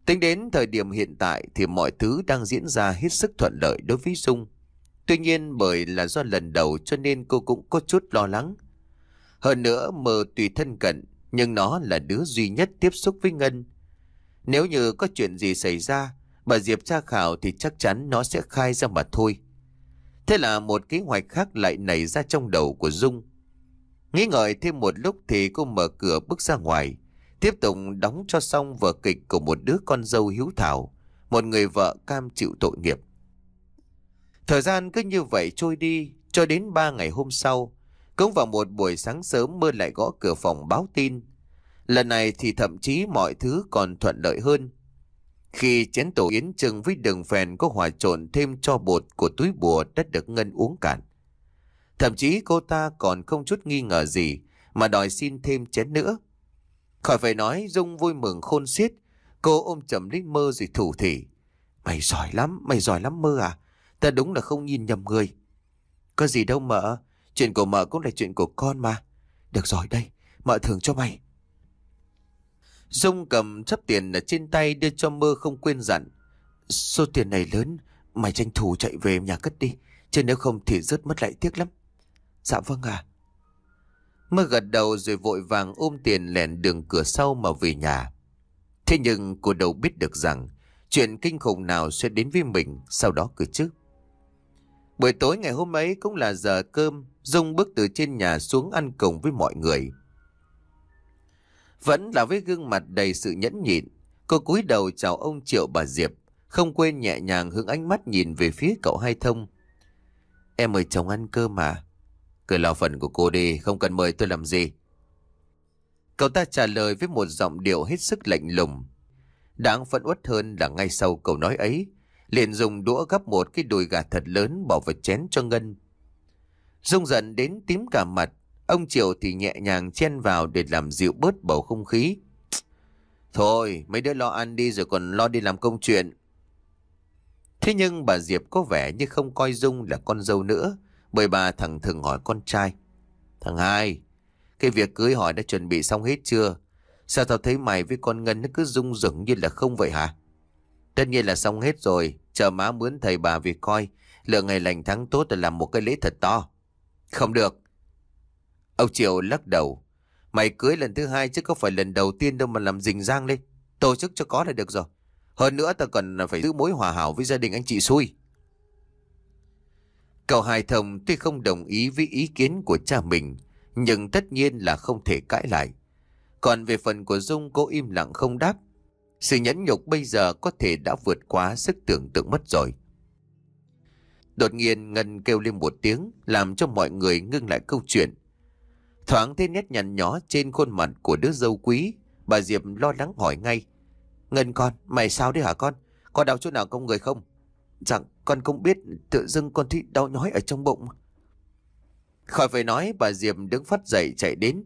Tính đến thời điểm hiện tại thì mọi thứ đang diễn ra hết sức thuận lợi đối với Dung. Tuy nhiên bởi là do lần đầu cho nên cô cũng có chút lo lắng. Hơn nữa mơ tùy thân cận nhưng nó là đứa duy nhất tiếp xúc với Ngân. Nếu như có chuyện gì xảy ra, bà Diệp tra khảo thì chắc chắn nó sẽ khai ra mà thôi. Thế là một kế hoạch khác lại nảy ra trong đầu của Dung. Nghĩ ngợi thêm một lúc thì cô mở cửa bước ra ngoài, tiếp tục đóng cho xong vở kịch của một đứa con dâu hiếu thảo, một người vợ cam chịu tội nghiệp. Thời gian cứ như vậy trôi đi, cho đến ba ngày hôm sau, cũng vào một buổi sáng sớm mưa lại gõ cửa phòng báo tin. Lần này thì thậm chí mọi thứ còn thuận lợi hơn. Khi chén tổ yến chừng với đường phèn có hòa trộn thêm cho bột của túi bùa đã được Ngân uống cạn. Thậm chí cô ta còn không chút nghi ngờ gì mà đòi xin thêm chén nữa. Khỏi phải nói Dung vui mừng khôn xiết, cô ôm chầm lấy mơ rồi thủ thỉ. Mày giỏi lắm, mày giỏi lắm mơ à, ta đúng là không nhìn nhầm người. Có gì đâu mợ, chuyện của mợ cũng là chuyện của con mà. Được rồi đây, mợ thưởng cho mày. Dung cầm chấp tiền ở trên tay đưa cho mơ không quên dặn. Số tiền này lớn, mày tranh thủ chạy về nhà cất đi, chứ nếu không thì rớt mất lại tiếc lắm. Dạ vâng à. Mơ gật đầu rồi vội vàng ôm tiền lèn đường cửa sau mà về nhà. Thế nhưng cô đâu biết được rằng chuyện kinh khủng nào sẽ đến với mình sau đó cơ chứ. Buổi tối ngày hôm ấy cũng là giờ cơm, Dung bước từ trên nhà xuống ăn cùng với mọi người. Vẫn là với gương mặt đầy sự nhẫn nhịn, cô cúi đầu chào ông Triệu bà Diệp, không quên nhẹ nhàng hướng ánh mắt nhìn về phía cậu Hai Thông. Em mời chồng ăn cơm mà. Cứ lo phần của cô đi, không cần mời tôi làm gì. Cậu ta trả lời với một giọng điệu hết sức lạnh lùng. Đáng phẫn uất hơn là ngay sau câu nói ấy, liền dùng đũa gắp một cái đùi gà thật lớn bỏ vào chén cho Ngân. Dung giận đến tím cả mặt, Ông Triệu thì nhẹ nhàng chen vào để làm dịu bớt bầu không khí. Thôi, mấy đứa lo ăn đi rồi còn lo đi làm công chuyện. Thế nhưng bà Diệp có vẻ như không coi Dung là con dâu nữa, bởi bà thẳng thường hỏi con trai. Thằng hai, cái việc cưới hỏi đã chuẩn bị xong hết chưa? Sao tao thấy mày với con Ngân nó cứ rung rửng như là không vậy hả? Tất nhiên là xong hết rồi, chờ má mướn thầy bà về coi, lựa ngày lành tháng tốt để làm một cái lễ thật to. Không được, Ông Triệu lắc đầu. Mày cưới lần thứ hai chứ có phải lần đầu tiên đâu mà làm rình rang lên. Tổ chức cho có là được rồi. Hơn nữa ta còn phải giữ mối hòa hảo với gia đình anh chị xui. Cậu Hải Thông tuy không đồng ý với ý kiến của cha mình, nhưng tất nhiên là không thể cãi lại. Còn về phần của Dung cô im lặng không đáp. Sự nhẫn nhục bây giờ có thể đã vượt quá sức tưởng tượng mất rồi. Đột nhiên Ngân kêu lên một tiếng làm cho mọi người ngưng lại câu chuyện. Thoáng thấy nét nhằn nhó trên khuôn mặt của đứa dâu quý, bà Diệp lo lắng hỏi ngay. Ngân con, mày sao đấy hả con? Có đau chỗ nào công người không? Rằng con không biết, tự dưng con thấy đau nhói ở trong bụng. Khỏi phải nói, bà Diệp đứng phát dậy chạy đến.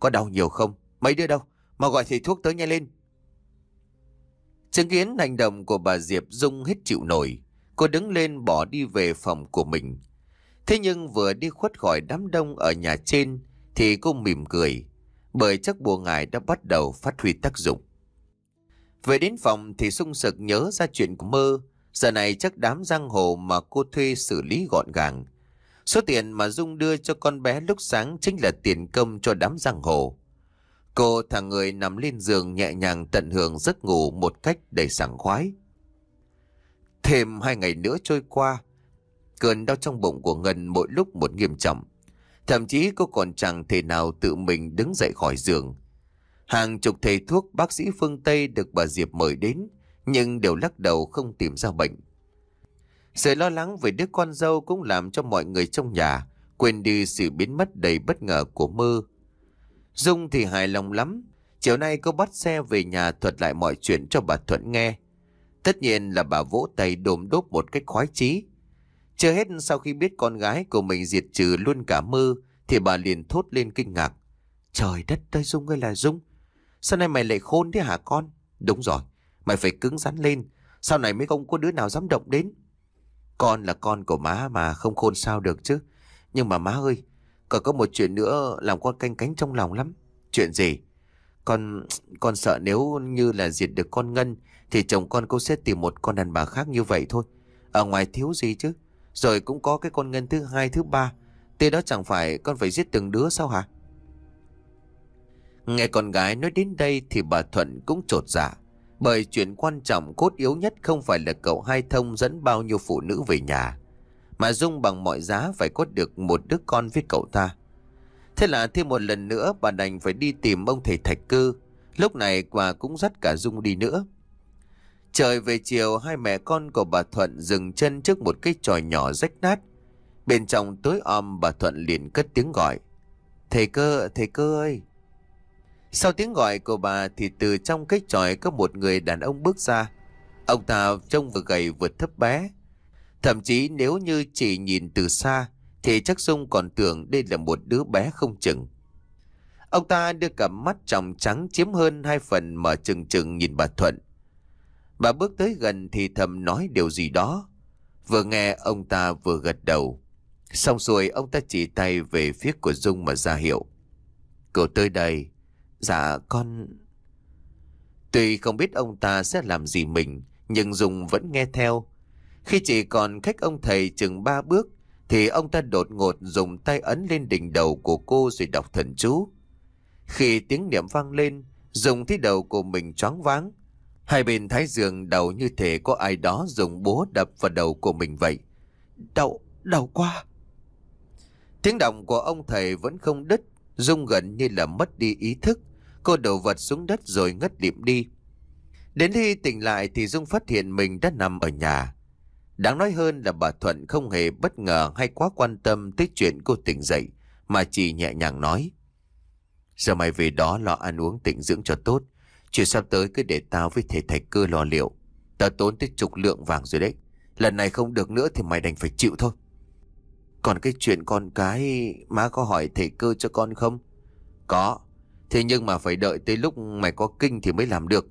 Có đau nhiều không? Mấy đứa đâu? Mà gọi thầy thuốc tới nhanh lên. Chứng kiến hành động của bà Diệp Dung hết chịu nổi, cô đứng lên bỏ đi về phòng của mình. Thế nhưng vừa đi khuất khỏi đám đông ở nhà trên, thì cô mỉm cười, bởi chắc bùa ngài đã bắt đầu phát huy tác dụng. Về đến phòng thì sung sực nhớ ra chuyện của mơ, giờ này chắc đám giang hồ mà cô thuê xử lý gọn gàng. Số tiền mà Dung đưa cho con bé lúc sáng chính là tiền công cho đám giang hồ. Cô thằng người nằm lên giường nhẹ nhàng tận hưởng giấc ngủ một cách đầy sảng khoái. Thêm hai ngày nữa trôi qua, cơn đau trong bụng của Ngân mỗi lúc một nghiêm trọng. Thậm chí cô còn chẳng thể nào tự mình đứng dậy khỏi giường. Hàng chục thầy thuốc bác sĩ phương Tây được bà Diệp mời đến, nhưng đều lắc đầu không tìm ra bệnh. Sự lo lắng về đứa con dâu cũng làm cho mọi người trong nhà quên đi sự biến mất đầy bất ngờ của mơ. Dung thì hài lòng lắm, chiều nay cô bắt xe về nhà thuật lại mọi chuyện cho bà Thuận nghe. Tất nhiên là bà vỗ tay đồm đốp một cách khoái chí. Chưa hết sau khi biết con gái của mình diệt trừ luôn cả mơ thì bà liền thốt lên kinh ngạc. Trời đất ơi Dung ơi là Dung. Sao này mày lại khôn thế hả con? Đúng rồi, mày phải cứng rắn lên. Sau này mới không có đứa nào dám động đến. Con là con của má mà không khôn sao được chứ. Nhưng mà má ơi, còn có một chuyện nữa làm con canh cánh trong lòng lắm. Chuyện gì? Con con sợ nếu như là diệt được con Ngân thì chồng con cô sẽ tìm một con đàn bà khác như vậy thôi. Ở ngoài thiếu gì chứ? Rồi cũng có cái con ngân thứ hai thứ ba Thế đó chẳng phải con phải giết từng đứa sao hả Nghe con gái nói đến đây Thì bà Thuận cũng trột dạ Bởi chuyện quan trọng cốt yếu nhất Không phải là cậu hai thông dẫn bao nhiêu phụ nữ về nhà Mà Dung bằng mọi giá Phải có được một đứa con với cậu ta Thế là thêm một lần nữa Bà đành phải đi tìm ông thầy thạch cư Lúc này bà cũng dắt cả Dung đi nữa Trời về chiều hai mẹ con của bà Thuận dừng chân trước một cái tròi nhỏ rách nát. Bên trong tối om bà Thuận liền cất tiếng gọi. Thầy cơ, thầy cơ ơi! Sau tiếng gọi của bà thì từ trong cái tròi có một người đàn ông bước ra. Ông ta trông vừa gầy vừa thấp bé. Thậm chí nếu như chỉ nhìn từ xa thì chắc Dung còn tưởng đây là một đứa bé không chừng. Ông ta đưa cặp mắt tròng trắng chiếm hơn hai phần mở chừng chừng nhìn bà Thuận. Bà bước tới gần thì thầm nói điều gì đó. Vừa nghe ông ta vừa gật đầu. Xong rồi ông ta chỉ tay về phía của Dung mà ra hiệu. Cậu tới đây. Dạ con... Tuy không biết ông ta sẽ làm gì mình, nhưng Dung vẫn nghe theo. Khi chỉ còn cách ông thầy chừng ba bước, thì ông ta đột ngột dùng tay ấn lên đỉnh đầu của cô rồi đọc thần chú. Khi tiếng niệm vang lên, Dung thấy đầu của mình choáng váng, Hai bên thái giường đầu như thể có ai đó dùng búa đập vào đầu của mình vậy. Đau, đau quá. Tiếng động của ông thầy vẫn không đứt, rung gần như là mất đi ý thức. Cô đổ vật xuống đất rồi ngất liệm đi. Đến khi tỉnh lại thì Dung phát hiện mình đã nằm ở nhà. Đáng nói hơn là bà Thuận không hề bất ngờ hay quá quan tâm tới chuyện cô tỉnh dậy, mà chỉ nhẹ nhàng nói. Giờ mày về đó lo ăn uống tỉnh dưỡng cho tốt, Chuyện sắp tới cứ để tao với thầy thạch cơ lo liệu Tao tốn tới chục lượng vàng rồi đấy Lần này không được nữa thì mày đành phải chịu thôi Còn cái chuyện con cái Má có hỏi thầy cơ cho con không Có Thế nhưng mà phải đợi tới lúc mày có kinh thì mới làm được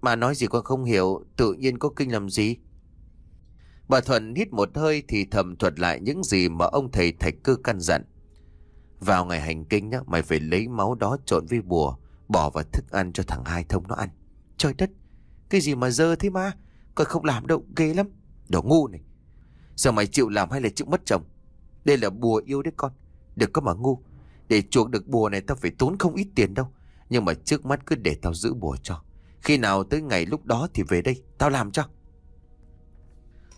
Mà nói gì con không hiểu Tự nhiên có kinh làm gì Bà Thuận hít một hơi thì thầm thuật lại những gì mà ông thầy thạch cơ căn dặn. Vào ngày hành kinh á, mày phải lấy máu đó trộn với bùa Bỏ vào thức ăn cho thằng hai thông nó ăn Trời đất Cái gì mà dơ thế mà Coi không làm đâu ghê lắm Đồ ngu này Giờ mày chịu làm hay là chịu mất chồng Đây là bùa yêu đấy con Đừng có mà ngu Để chuộc được bùa này tao phải tốn không ít tiền đâu Nhưng mà trước mắt cứ để tao giữ bùa cho Khi nào tới ngày lúc đó thì về đây Tao làm cho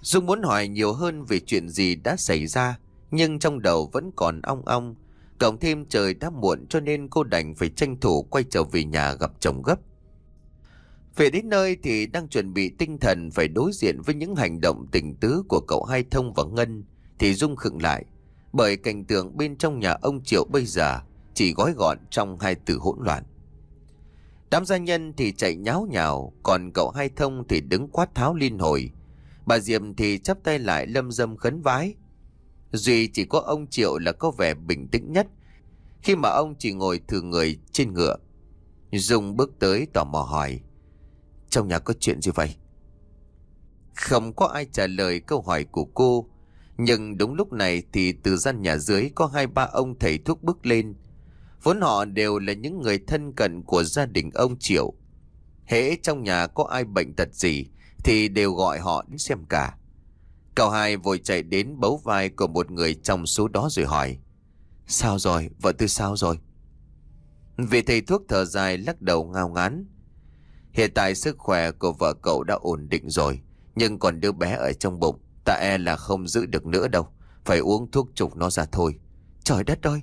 Dung muốn hỏi nhiều hơn về chuyện gì đã xảy ra Nhưng trong đầu vẫn còn ong ong Cộng thêm trời đã muộn cho nên cô đành phải tranh thủ quay trở về nhà gặp chồng gấp. Về đến nơi thì đang chuẩn bị tinh thần phải đối diện với những hành động tình tứ của cậu Hai Thông và Ngân thì Dung khựng lại. Bởi cảnh tượng bên trong nhà ông Triệu bây giờ chỉ gói gọn trong hai từ hỗn loạn. Đám gia nhân thì chạy nháo nhào, còn cậu Hai Thông thì đứng quát tháo liên hồi. Bà Diệm thì chắp tay lại lâm dâm khấn vái, Duy chỉ có ông Triệu là có vẻ bình tĩnh nhất Khi mà ông chỉ ngồi thử người trên ngựa Dung bước tới tò mò hỏi Trong nhà có chuyện gì vậy? Không có ai trả lời câu hỏi của cô Nhưng đúng lúc này thì từ gian nhà dưới có hai ba ông thầy thuốc bước lên Vốn họ đều là những người thân cận của gia đình ông Triệu Hễ trong nhà có ai bệnh tật gì Thì đều gọi họ đến xem cả Cậu hai vội chạy đến bấu vai của một người trong số đó rồi hỏi Sao rồi, vợ tư sao rồi? Vị thầy thuốc thở dài lắc đầu ngao ngán Hiện tại sức khỏe của vợ cậu đã ổn định rồi Nhưng còn đứa bé ở trong bụng Ta e là không giữ được nữa đâu Phải uống thuốc trục nó ra thôi Trời đất ơi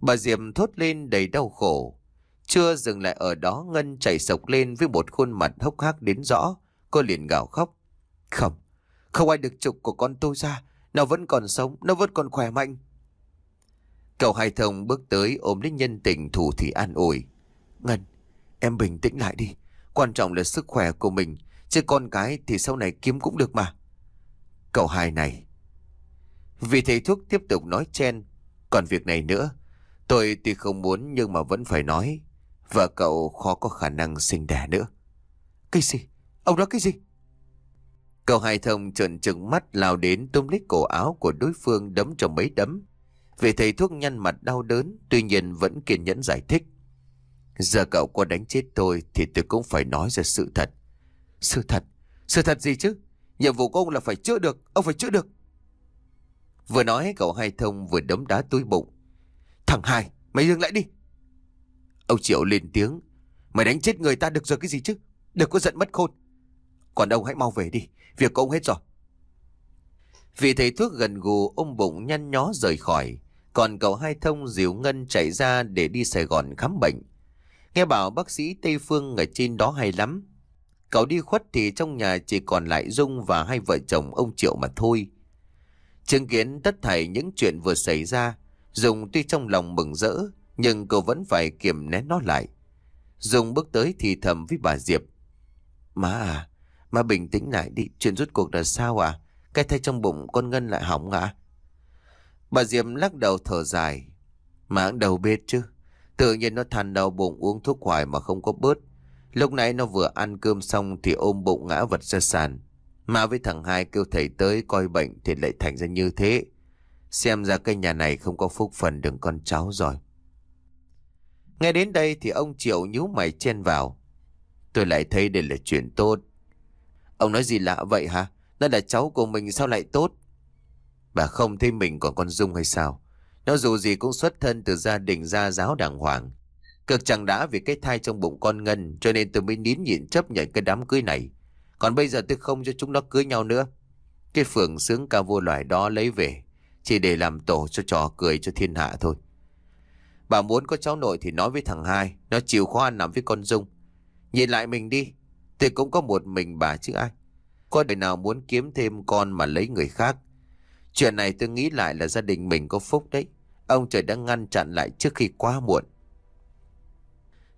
Bà Diệp thốt lên đầy đau khổ Chưa dừng lại ở đó Ngân chạy sộc lên với một khuôn mặt hốc hác đến rõ Cô liền gào khóc Không không ai được trục của con tôi ra Nó vẫn còn sống Nó vẫn còn khỏe mạnh Cậu hai thông bước tới ôm lấy nhân tình thủ thì an ủi Ngân Em bình tĩnh lại đi Quan trọng là sức khỏe của mình Chứ con cái thì sau này kiếm cũng được mà Cậu hai này Vì thầy thuốc tiếp tục nói chen Còn việc này nữa Tôi tuy không muốn nhưng mà vẫn phải nói Vợ cậu khó có khả năng sinh đẻ nữa Cái gì? Ông nói cái gì? Cậu hai thông trợn trừng mắt lao đến tôm lít cổ áo của đối phương đấm cho mấy đấm. Vị thầy thuốc nhăn mặt đau đớn, tuy nhiên vẫn kiên nhẫn giải thích. Giờ cậu có đánh chết tôi thì tôi cũng phải nói ra sự thật. Sự thật? Sự thật gì chứ? Nhiệm vụ của ông là phải chữa được, ông phải chữa được. Vừa nói cậu hai thông vừa đấm đá túi bụng. Thằng hai, mày dừng lại đi. Ông Triệu lên tiếng. Mày đánh chết người ta được rồi cái gì chứ? Đừng có giận mất khôn. Còn ông hãy mau về đi. Việc cũng hết rồi. Vị thầy thuốc gần gù ôm bụng nhăn nhó rời khỏi. Còn cậu hai thông diều ngân chạy ra để đi Sài Gòn khám bệnh. Nghe bảo bác sĩ Tây Phương ở trên đó hay lắm. Cậu đi khuất thì trong nhà chỉ còn lại Dung và hai vợ chồng ông Triệu mà thôi. Chứng kiến tất thảy những chuyện vừa xảy ra, Dung tuy trong lòng mừng rỡ, nhưng cậu vẫn phải kiềm nén nó lại. Dung bước tới thì thầm với bà Diệp. Má à, mà bình tĩnh lại đi, chuyện rút cuộc là sao à? Cái thay trong bụng con Ngân lại hỏng à? Bà Diệm lắc đầu thở dài. Mà đầu biết chứ. Tự nhiên nó than đau bụng uống thuốc hoài mà không có bớt. Lúc nãy nó vừa ăn cơm xong thì ôm bụng ngã vật ra sàn. Mà với thằng hai kêu thầy tới coi bệnh thì lại thành ra như thế. Xem ra cái nhà này không có phúc phần đừng con cháu rồi. Nghe đến đây thì ông Triệu nhíu mày chen vào. Tôi lại thấy đây là chuyện tốt. Ông nói gì lạ vậy hả? Nó là cháu của mình sao lại tốt? Bà không thấy mình còn con Dung hay sao? Nó dù gì cũng xuất thân từ gia đình gia giáo đàng hoàng. Cực chẳng đã vì cái thai trong bụng con Ngân cho nên tôi mới nín nhịn chấp nhận cái đám cưới này. Còn bây giờ tôi không cho chúng nó cưới nhau nữa. Cái phường sướng ca vô loại đó lấy về chỉ để làm tổ cho trò cười cho thiên hạ thôi. Bà muốn có cháu nội thì nói với thằng hai, nó chịu khó ăn nằm với con Dung. Nhìn lại mình đi, tôi cũng có một mình bà chứ ai Có đời nào muốn kiếm thêm con mà lấy người khác Chuyện này tôi nghĩ lại là gia đình mình có phúc đấy Ông trời đã ngăn chặn lại trước khi quá muộn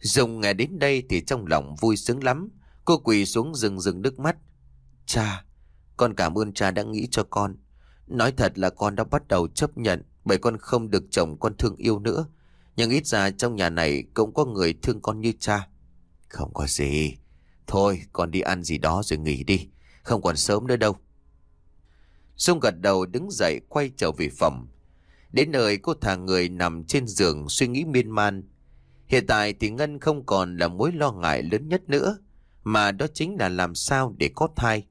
Dùng nghe đến đây thì trong lòng vui sướng lắm Cô quỳ xuống rừng rừng nước mắt Cha Con cảm ơn cha đã nghĩ cho con Nói thật là con đã bắt đầu chấp nhận Bởi con không được chồng con thương yêu nữa Nhưng ít ra trong nhà này Cũng có người thương con như cha Không có gì Thôi con đi ăn gì đó rồi nghỉ đi Không còn sớm nữa đâu Dung gật đầu đứng dậy quay trở về phòng Đến nơi cô thả người nằm trên giường suy nghĩ miên man Hiện tại thì Ngân không còn là mối lo ngại lớn nhất nữa Mà đó chính là làm sao để có thai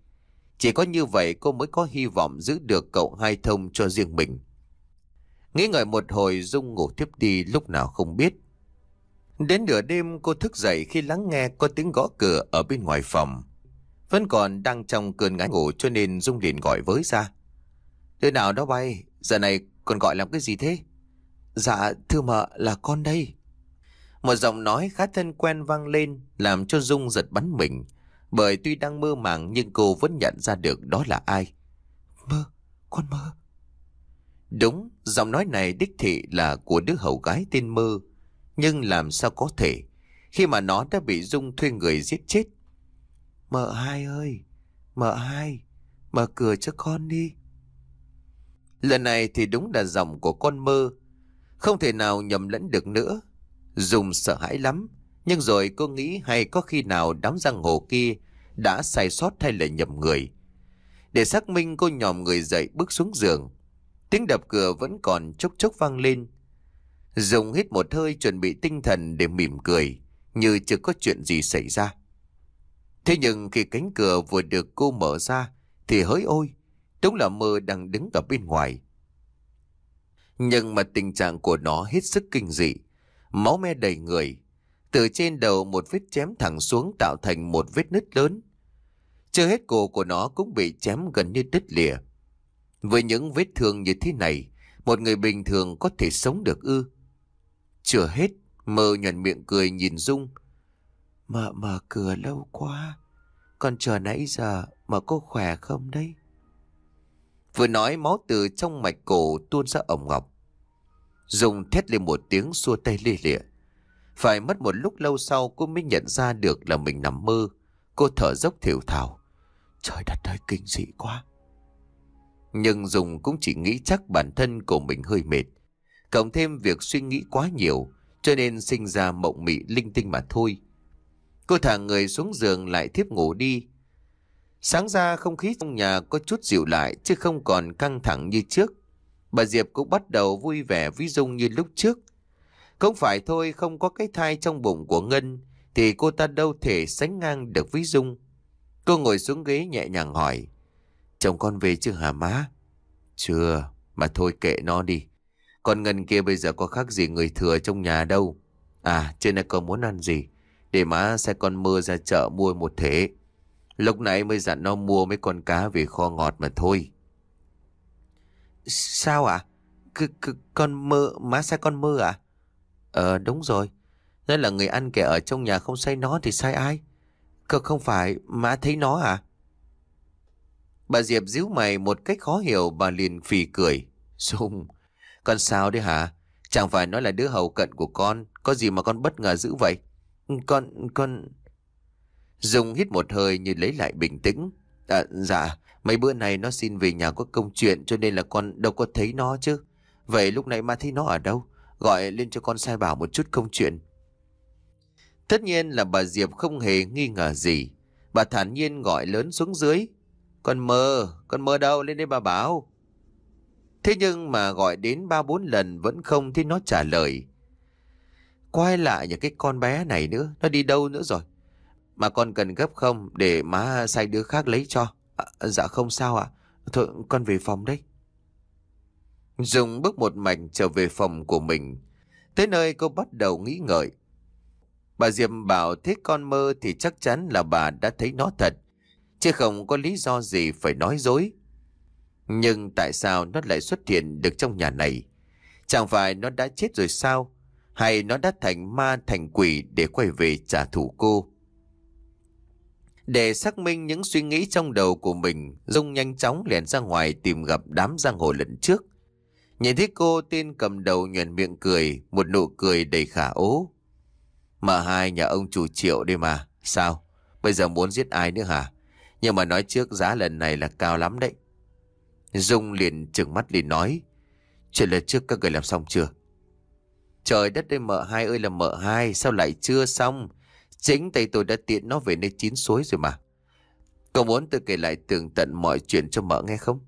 Chỉ có như vậy cô mới có hy vọng giữ được cậu hai thông cho riêng mình Nghĩ ngợi một hồi Dung ngủ tiếp đi lúc nào không biết Đến nửa đêm cô thức dậy khi lắng nghe có tiếng gõ cửa ở bên ngoài phòng. Vẫn còn đang trong cơn ngái ngủ cho nên Dung liền gọi với ra. Đứa nào đó bay, giờ này còn gọi làm cái gì thế? Dạ, thưa mợ, là con đây. Một giọng nói khá thân quen vang lên làm cho Dung giật bắn mình. Bởi tuy đang mơ màng nhưng cô vẫn nhận ra được đó là ai. Mơ, con mơ. Đúng, giọng nói này đích thị là của đứa hậu gái tên Mơ nhưng làm sao có thể Khi mà nó đã bị Dung thuê người giết chết Mợ hai ơi Mợ hai Mở cửa cho con đi Lần này thì đúng là giọng của con mơ Không thể nào nhầm lẫn được nữa Dùng sợ hãi lắm Nhưng rồi cô nghĩ hay có khi nào đám răng hồ kia Đã sai sót thay là nhầm người Để xác minh cô nhòm người dậy bước xuống giường Tiếng đập cửa vẫn còn chốc chốc vang lên Dùng hít một hơi chuẩn bị tinh thần để mỉm cười, như chưa có chuyện gì xảy ra. Thế nhưng khi cánh cửa vừa được cô mở ra, thì hỡi ôi, đúng là mơ đang đứng ở bên ngoài. Nhưng mà tình trạng của nó hết sức kinh dị, máu me đầy người. Từ trên đầu một vết chém thẳng xuống tạo thành một vết nứt lớn. Chưa hết cổ của nó cũng bị chém gần như đứt lìa. Với những vết thương như thế này, một người bình thường có thể sống được ư? Chưa hết, mơ nhuận miệng cười nhìn Dung. Mợ mở cửa lâu quá. Con chờ nãy giờ mà cô khỏe không đấy? Vừa nói máu từ trong mạch cổ tuôn ra ổng ngọc. Dung thét lên một tiếng xua tay lê lịa. Phải mất một lúc lâu sau cô mới nhận ra được là mình nằm mơ. Cô thở dốc thiểu thảo. Trời đất ơi kinh dị quá. Nhưng Dung cũng chỉ nghĩ chắc bản thân của mình hơi mệt cộng thêm việc suy nghĩ quá nhiều, cho nên sinh ra mộng mị linh tinh mà thôi. Cô thả người xuống giường lại tiếp ngủ đi. Sáng ra không khí trong nhà có chút dịu lại chứ không còn căng thẳng như trước. Bà Diệp cũng bắt đầu vui vẻ ví dung như lúc trước. Không phải thôi không có cái thai trong bụng của Ngân thì cô ta đâu thể sánh ngang được ví dung. Cô ngồi xuống ghế nhẹ nhàng hỏi. Chồng con về chưa hả má? Chưa, mà thôi kệ nó đi. Con Ngân kia bây giờ có khác gì người thừa trong nhà đâu. À, trên này con muốn ăn gì? Để má xe con mơ ra chợ mua một thể. Lúc nãy mới dặn nó mua mấy con cá về kho ngọt mà thôi. Sao ạ? À? C con mơ, má sai con mơ à? Ờ đúng rồi. Nói là người ăn kẻ ở trong nhà không sai nó thì sai ai? Cơ không phải má thấy nó à? Bà Diệp díu mày một cách khó hiểu bà liền phì cười. Dung, con sao đấy hả? Chẳng phải nói là đứa hầu cận của con, có gì mà con bất ngờ dữ vậy? Con, con... Dung hít một hơi như lấy lại bình tĩnh. À, dạ, mấy bữa này nó xin về nhà có công chuyện cho nên là con đâu có thấy nó chứ. Vậy lúc nãy mà thấy nó ở đâu? Gọi lên cho con sai bảo một chút công chuyện. Tất nhiên là bà Diệp không hề nghi ngờ gì. Bà thản nhiên gọi lớn xuống dưới. Con mơ, con mơ đâu, lên đây bà bảo. Thế nhưng mà gọi đến ba bốn lần vẫn không thấy nó trả lời. Quay lại những cái con bé này nữa, nó đi đâu nữa rồi? Mà con cần gấp không để má sai đứa khác lấy cho? À, dạ không sao ạ, thôi con về phòng đấy. Dùng bước một mảnh trở về phòng của mình. Tới nơi cô bắt đầu nghĩ ngợi. Bà Diệp bảo thế con mơ thì chắc chắn là bà đã thấy nó thật. Chứ không có lý do gì phải nói dối. Nhưng tại sao nó lại xuất hiện được trong nhà này? Chẳng phải nó đã chết rồi sao? Hay nó đã thành ma thành quỷ để quay về trả thù cô? Để xác minh những suy nghĩ trong đầu của mình, Dung nhanh chóng lẻn ra ngoài tìm gặp đám giang hồ lần trước. Nhìn thấy cô tên cầm đầu nhuền miệng cười, một nụ cười đầy khả ố. Mà hai nhà ông chủ triệu đây mà, sao? Bây giờ muốn giết ai nữa hả? Nhưng mà nói trước giá lần này là cao lắm đấy. Dung liền trừng mắt liền nói. Chuyện lần trước các người làm xong chưa? Trời đất đây mợ hai ơi là mợ hai, sao lại chưa xong? Chính tay tôi đã tiện nó về nơi chín suối rồi mà. Cậu muốn tôi kể lại tường tận mọi chuyện cho mợ nghe không?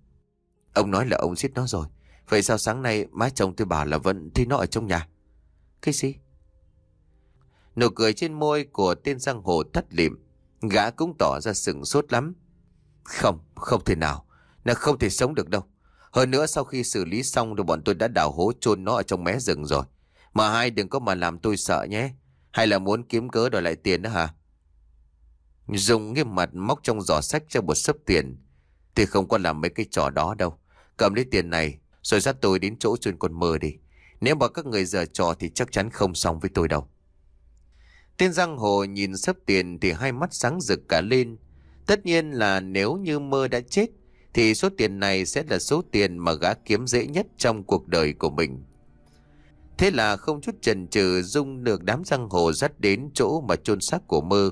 Ông nói là ông giết nó rồi. Vậy sao sáng nay má chồng tôi bảo là vẫn thấy nó ở trong nhà? Cái gì? Nụ cười trên môi của tên giang hồ thất liệm. Gã cũng tỏ ra sừng sốt lắm. Không, không thể nào. Nó không thể sống được đâu Hơn nữa sau khi xử lý xong rồi bọn tôi đã đào hố chôn nó ở trong mé rừng rồi Mà hai đừng có mà làm tôi sợ nhé Hay là muốn kiếm cớ đòi lại tiền đó hả Dùng nghiêm mặt móc trong giỏ sách cho một sấp tiền thì không có làm mấy cái trò đó đâu Cầm lấy tiền này Rồi dắt tôi đến chỗ chuyên con mơ đi Nếu mà các người giờ trò thì chắc chắn không xong với tôi đâu tiên giang hồ nhìn sấp tiền thì hai mắt sáng rực cả lên Tất nhiên là nếu như mơ đã chết thì số tiền này sẽ là số tiền mà gã kiếm dễ nhất trong cuộc đời của mình. Thế là không chút chần chừ Dung được đám răng hồ dắt đến chỗ mà chôn xác của mơ.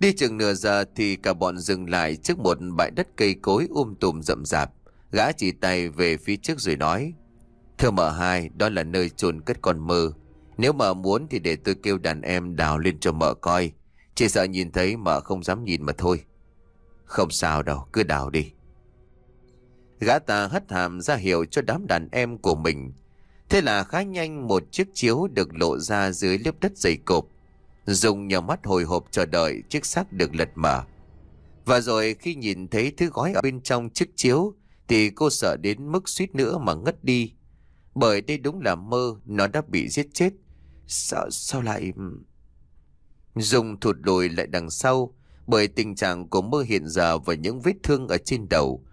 Đi chừng nửa giờ thì cả bọn dừng lại trước một bãi đất cây cối um tùm rậm rạp. Gã chỉ tay về phía trước rồi nói. Thưa mợ hai, đó là nơi chôn cất con mơ. Nếu mợ muốn thì để tôi kêu đàn em đào lên cho mợ coi. Chỉ sợ nhìn thấy mợ không dám nhìn mà thôi. Không sao đâu, cứ đào đi. Gã ta hất hàm ra hiệu cho đám đàn em của mình. Thế là khá nhanh một chiếc chiếu được lộ ra dưới lớp đất dày cộp. Dùng nhờ mắt hồi hộp chờ đợi chiếc xác được lật mở. Và rồi khi nhìn thấy thứ gói ở bên trong chiếc chiếu thì cô sợ đến mức suýt nữa mà ngất đi. Bởi đây đúng là mơ, nó đã bị giết chết. Sao, sao lại... Dùng thụt lùi lại đằng sau bởi tình trạng của mơ hiện giờ và những vết thương ở trên đầu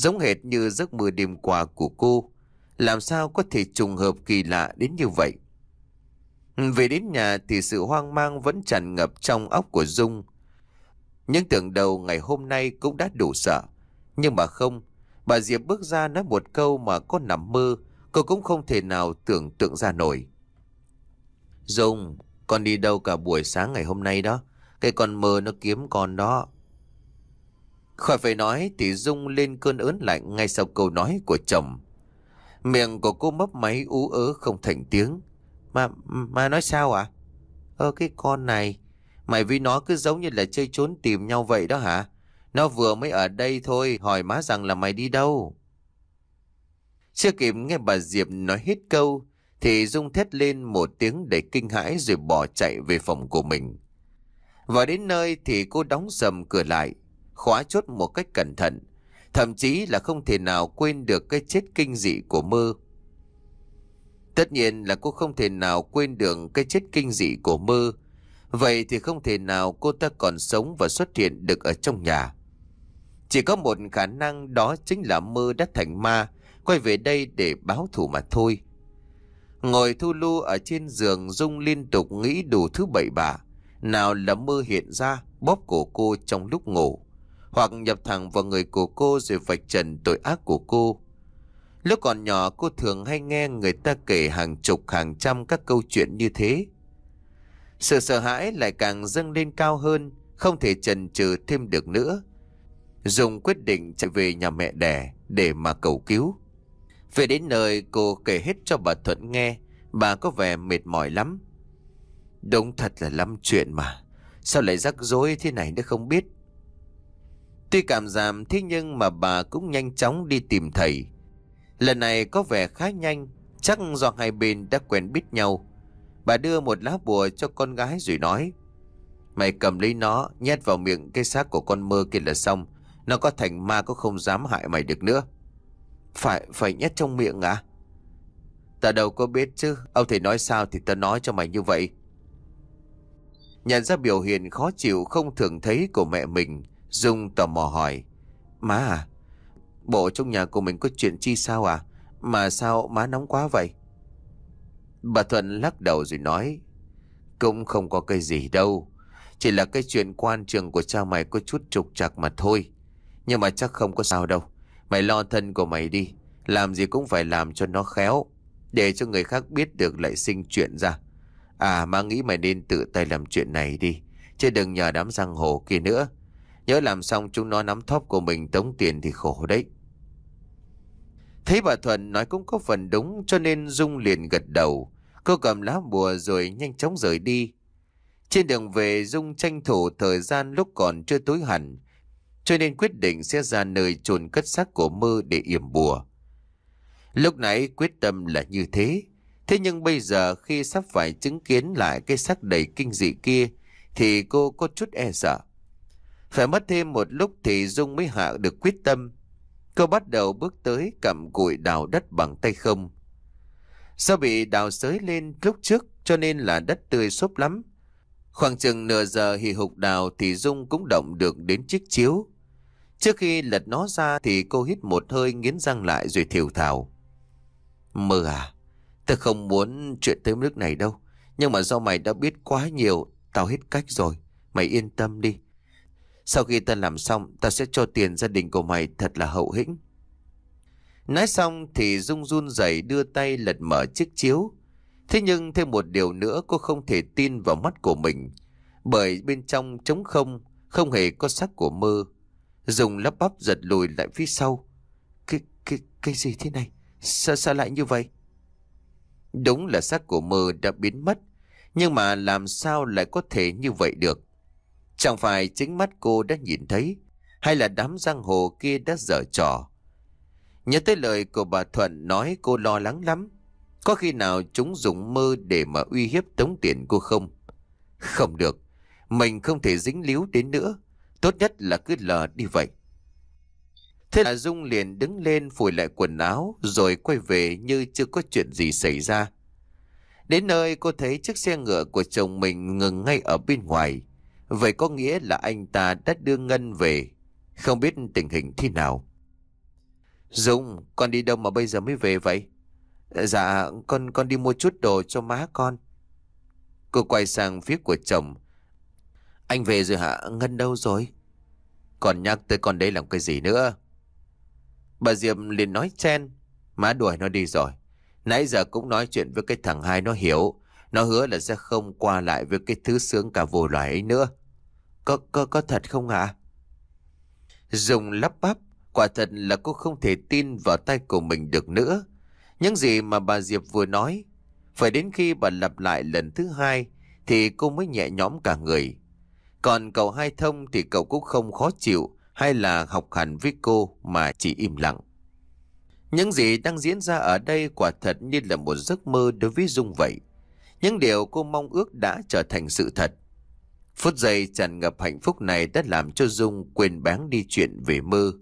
giống hệt như giấc mơ đêm qua của cô. Làm sao có thể trùng hợp kỳ lạ đến như vậy? Về đến nhà thì sự hoang mang vẫn tràn ngập trong óc của Dung. Những tưởng đầu ngày hôm nay cũng đã đủ sợ. Nhưng mà không, bà Diệp bước ra nói một câu mà có nằm mơ, cô cũng không thể nào tưởng tượng ra nổi. Dung, con đi đâu cả buổi sáng ngày hôm nay đó? Cái con mơ nó kiếm con đó, Khỏi phải nói thì Dung lên cơn ớn lạnh ngay sau câu nói của chồng. Miệng của cô mấp máy ú ớ không thành tiếng. Mà, mà nói sao ạ? Ơ cái con này, mày với nó cứ giống như là chơi trốn tìm nhau vậy đó hả? Nó vừa mới ở đây thôi, hỏi má rằng là mày đi đâu? Chưa kịp nghe bà Diệp nói hết câu, thì Dung thét lên một tiếng để kinh hãi rồi bỏ chạy về phòng của mình. Và đến nơi thì cô đóng sầm cửa lại, khóa chốt một cách cẩn thận, thậm chí là không thể nào quên được cái chết kinh dị của mơ. Tất nhiên là cô không thể nào quên được cái chết kinh dị của mơ, vậy thì không thể nào cô ta còn sống và xuất hiện được ở trong nhà. Chỉ có một khả năng đó chính là mơ đã thành ma, quay về đây để báo thù mà thôi. Ngồi thu lu ở trên giường Dung liên tục nghĩ đủ thứ bậy bạ. Nào là mơ hiện ra bóp cổ cô trong lúc ngủ hoặc nhập thẳng vào người của cô rồi vạch trần tội ác của cô. Lúc còn nhỏ cô thường hay nghe người ta kể hàng chục hàng trăm các câu chuyện như thế. Sự sợ hãi lại càng dâng lên cao hơn, không thể chần chừ thêm được nữa. Dùng quyết định chạy về nhà mẹ đẻ để mà cầu cứu. Về đến nơi cô kể hết cho bà Thuận nghe, bà có vẻ mệt mỏi lắm. Đúng thật là lắm chuyện mà, sao lại rắc rối thế này nữa không biết. Tuy cảm giảm thế nhưng mà bà cũng nhanh chóng đi tìm thầy. Lần này có vẻ khá nhanh, chắc do hai bên đã quen biết nhau. Bà đưa một lá bùa cho con gái rồi nói. Mày cầm lấy nó, nhét vào miệng cây xác của con mơ kia là xong. Nó có thành ma cũng không dám hại mày được nữa. Phải, phải nhét trong miệng à? Tao đâu có biết chứ, ông thầy nói sao thì tao nói cho mày như vậy. Nhận ra biểu hiện khó chịu không thường thấy của mẹ mình, Dung tò mò hỏi. Má à, bộ trong nhà của mình có chuyện chi sao à? Mà sao má nóng quá vậy? Bà Thuận lắc đầu rồi nói. Cũng không có cái gì đâu. Chỉ là cái chuyện quan trường của cha mày có chút trục trặc mà thôi. Nhưng mà chắc không có sao đâu. Mày lo thân của mày đi. Làm gì cũng phải làm cho nó khéo. Để cho người khác biết được lại sinh chuyện ra. À má nghĩ mày nên tự tay làm chuyện này đi. Chứ đừng nhờ đám giang hồ kia nữa. Nhớ làm xong chúng nó nắm thóp của mình tống tiền thì khổ đấy. Thấy bà Thuận nói cũng có phần đúng cho nên Dung liền gật đầu. Cô cầm lá bùa rồi nhanh chóng rời đi. Trên đường về Dung tranh thủ thời gian lúc còn chưa tối hẳn. Cho nên quyết định sẽ ra nơi trồn cất xác của mơ để yểm bùa. Lúc nãy quyết tâm là như thế. Thế nhưng bây giờ khi sắp phải chứng kiến lại cái xác đầy kinh dị kia thì cô có chút e sợ. Phải mất thêm một lúc thì Dung mới hạ được quyết tâm. Cô bắt đầu bước tới cầm cụi đào đất bằng tay không. Do bị đào sới lên lúc trước cho nên là đất tươi xốp lắm. Khoảng chừng nửa giờ hì hục đào thì Dung cũng động được đến chiếc chiếu. Trước khi lật nó ra thì cô hít một hơi nghiến răng lại rồi thiểu thảo. Mơ à, tao không muốn chuyện tới nước này đâu. Nhưng mà do mày đã biết quá nhiều, tao hết cách rồi. Mày yên tâm đi, sau khi ta làm xong ta sẽ cho tiền gia đình của mày thật là hậu hĩnh Nói xong thì Dung run rẩy đưa tay lật mở chiếc chiếu Thế nhưng thêm một điều nữa cô không thể tin vào mắt của mình Bởi bên trong trống không Không hề có sắc của mơ Dùng lắp bắp giật lùi lại phía sau Cái, cái, cái gì thế này Sao, sao lại như vậy Đúng là sắc của mơ đã biến mất Nhưng mà làm sao lại có thể như vậy được Chẳng phải chính mắt cô đã nhìn thấy Hay là đám giang hồ kia đã dở trò Nhớ tới lời của bà Thuận nói cô lo lắng lắm Có khi nào chúng dùng mơ để mà uy hiếp tống tiền cô không Không được Mình không thể dính líu đến nữa Tốt nhất là cứ lờ đi vậy Thế là Dung liền đứng lên phủi lại quần áo rồi quay về như chưa có chuyện gì xảy ra. Đến nơi cô thấy chiếc xe ngựa của chồng mình ngừng ngay ở bên ngoài. Vậy có nghĩa là anh ta đã đưa Ngân về Không biết tình hình thế nào Dũng Con đi đâu mà bây giờ mới về vậy Dạ con con đi mua chút đồ cho má con Cô quay sang phía của chồng Anh về rồi hả Ngân đâu rồi Còn nhắc tới con đấy làm cái gì nữa Bà Diệp liền nói chen Má đuổi nó đi rồi Nãy giờ cũng nói chuyện với cái thằng hai nó hiểu Nó hứa là sẽ không qua lại với cái thứ sướng cả vô loại ấy nữa có, có, có thật không ạ? À? Dùng lắp bắp, quả thật là cô không thể tin vào tay của mình được nữa. Những gì mà bà Diệp vừa nói, phải đến khi bà lặp lại lần thứ hai thì cô mới nhẹ nhõm cả người. Còn cậu hai thông thì cậu cũng không khó chịu hay là học hành với cô mà chỉ im lặng. Những gì đang diễn ra ở đây quả thật như là một giấc mơ đối với Dung vậy. Những điều cô mong ước đã trở thành sự thật. Phút giây tràn ngập hạnh phúc này đã làm cho Dung quên báng đi chuyện về mơ.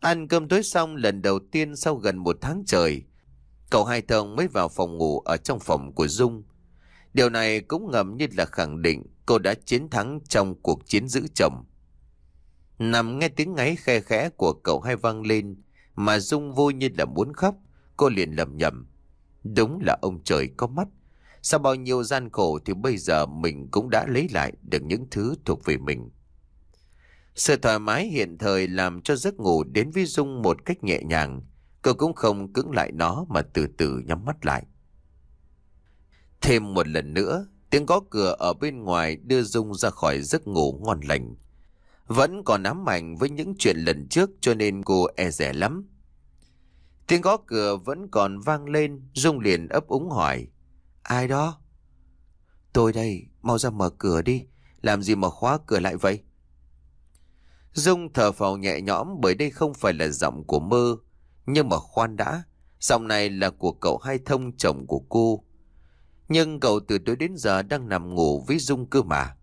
Ăn cơm tối xong lần đầu tiên sau gần một tháng trời, cậu hai thông mới vào phòng ngủ ở trong phòng của Dung. Điều này cũng ngầm như là khẳng định cô đã chiến thắng trong cuộc chiến giữ chồng. Nằm nghe tiếng ngáy khe khẽ của cậu hai vang lên mà Dung vui như là muốn khóc, cô liền lầm nhầm. Đúng là ông trời có mắt, sau bao nhiêu gian khổ thì bây giờ mình cũng đã lấy lại được những thứ thuộc về mình. Sự thoải mái hiện thời làm cho giấc ngủ đến với Dung một cách nhẹ nhàng. Cô cũng không cứng lại nó mà từ từ nhắm mắt lại. Thêm một lần nữa, tiếng gõ cửa ở bên ngoài đưa Dung ra khỏi giấc ngủ ngon lành. Vẫn còn ám ảnh với những chuyện lần trước cho nên cô e rẻ lắm. Tiếng gõ cửa vẫn còn vang lên, Dung liền ấp úng hỏi. Ai đó? Tôi đây, mau ra mở cửa đi. Làm gì mà khóa cửa lại vậy? Dung thở phào nhẹ nhõm bởi đây không phải là giọng của mơ. Nhưng mà khoan đã, giọng này là của cậu hai thông chồng của cô. Nhưng cậu từ tối đến giờ đang nằm ngủ với Dung cơ mà.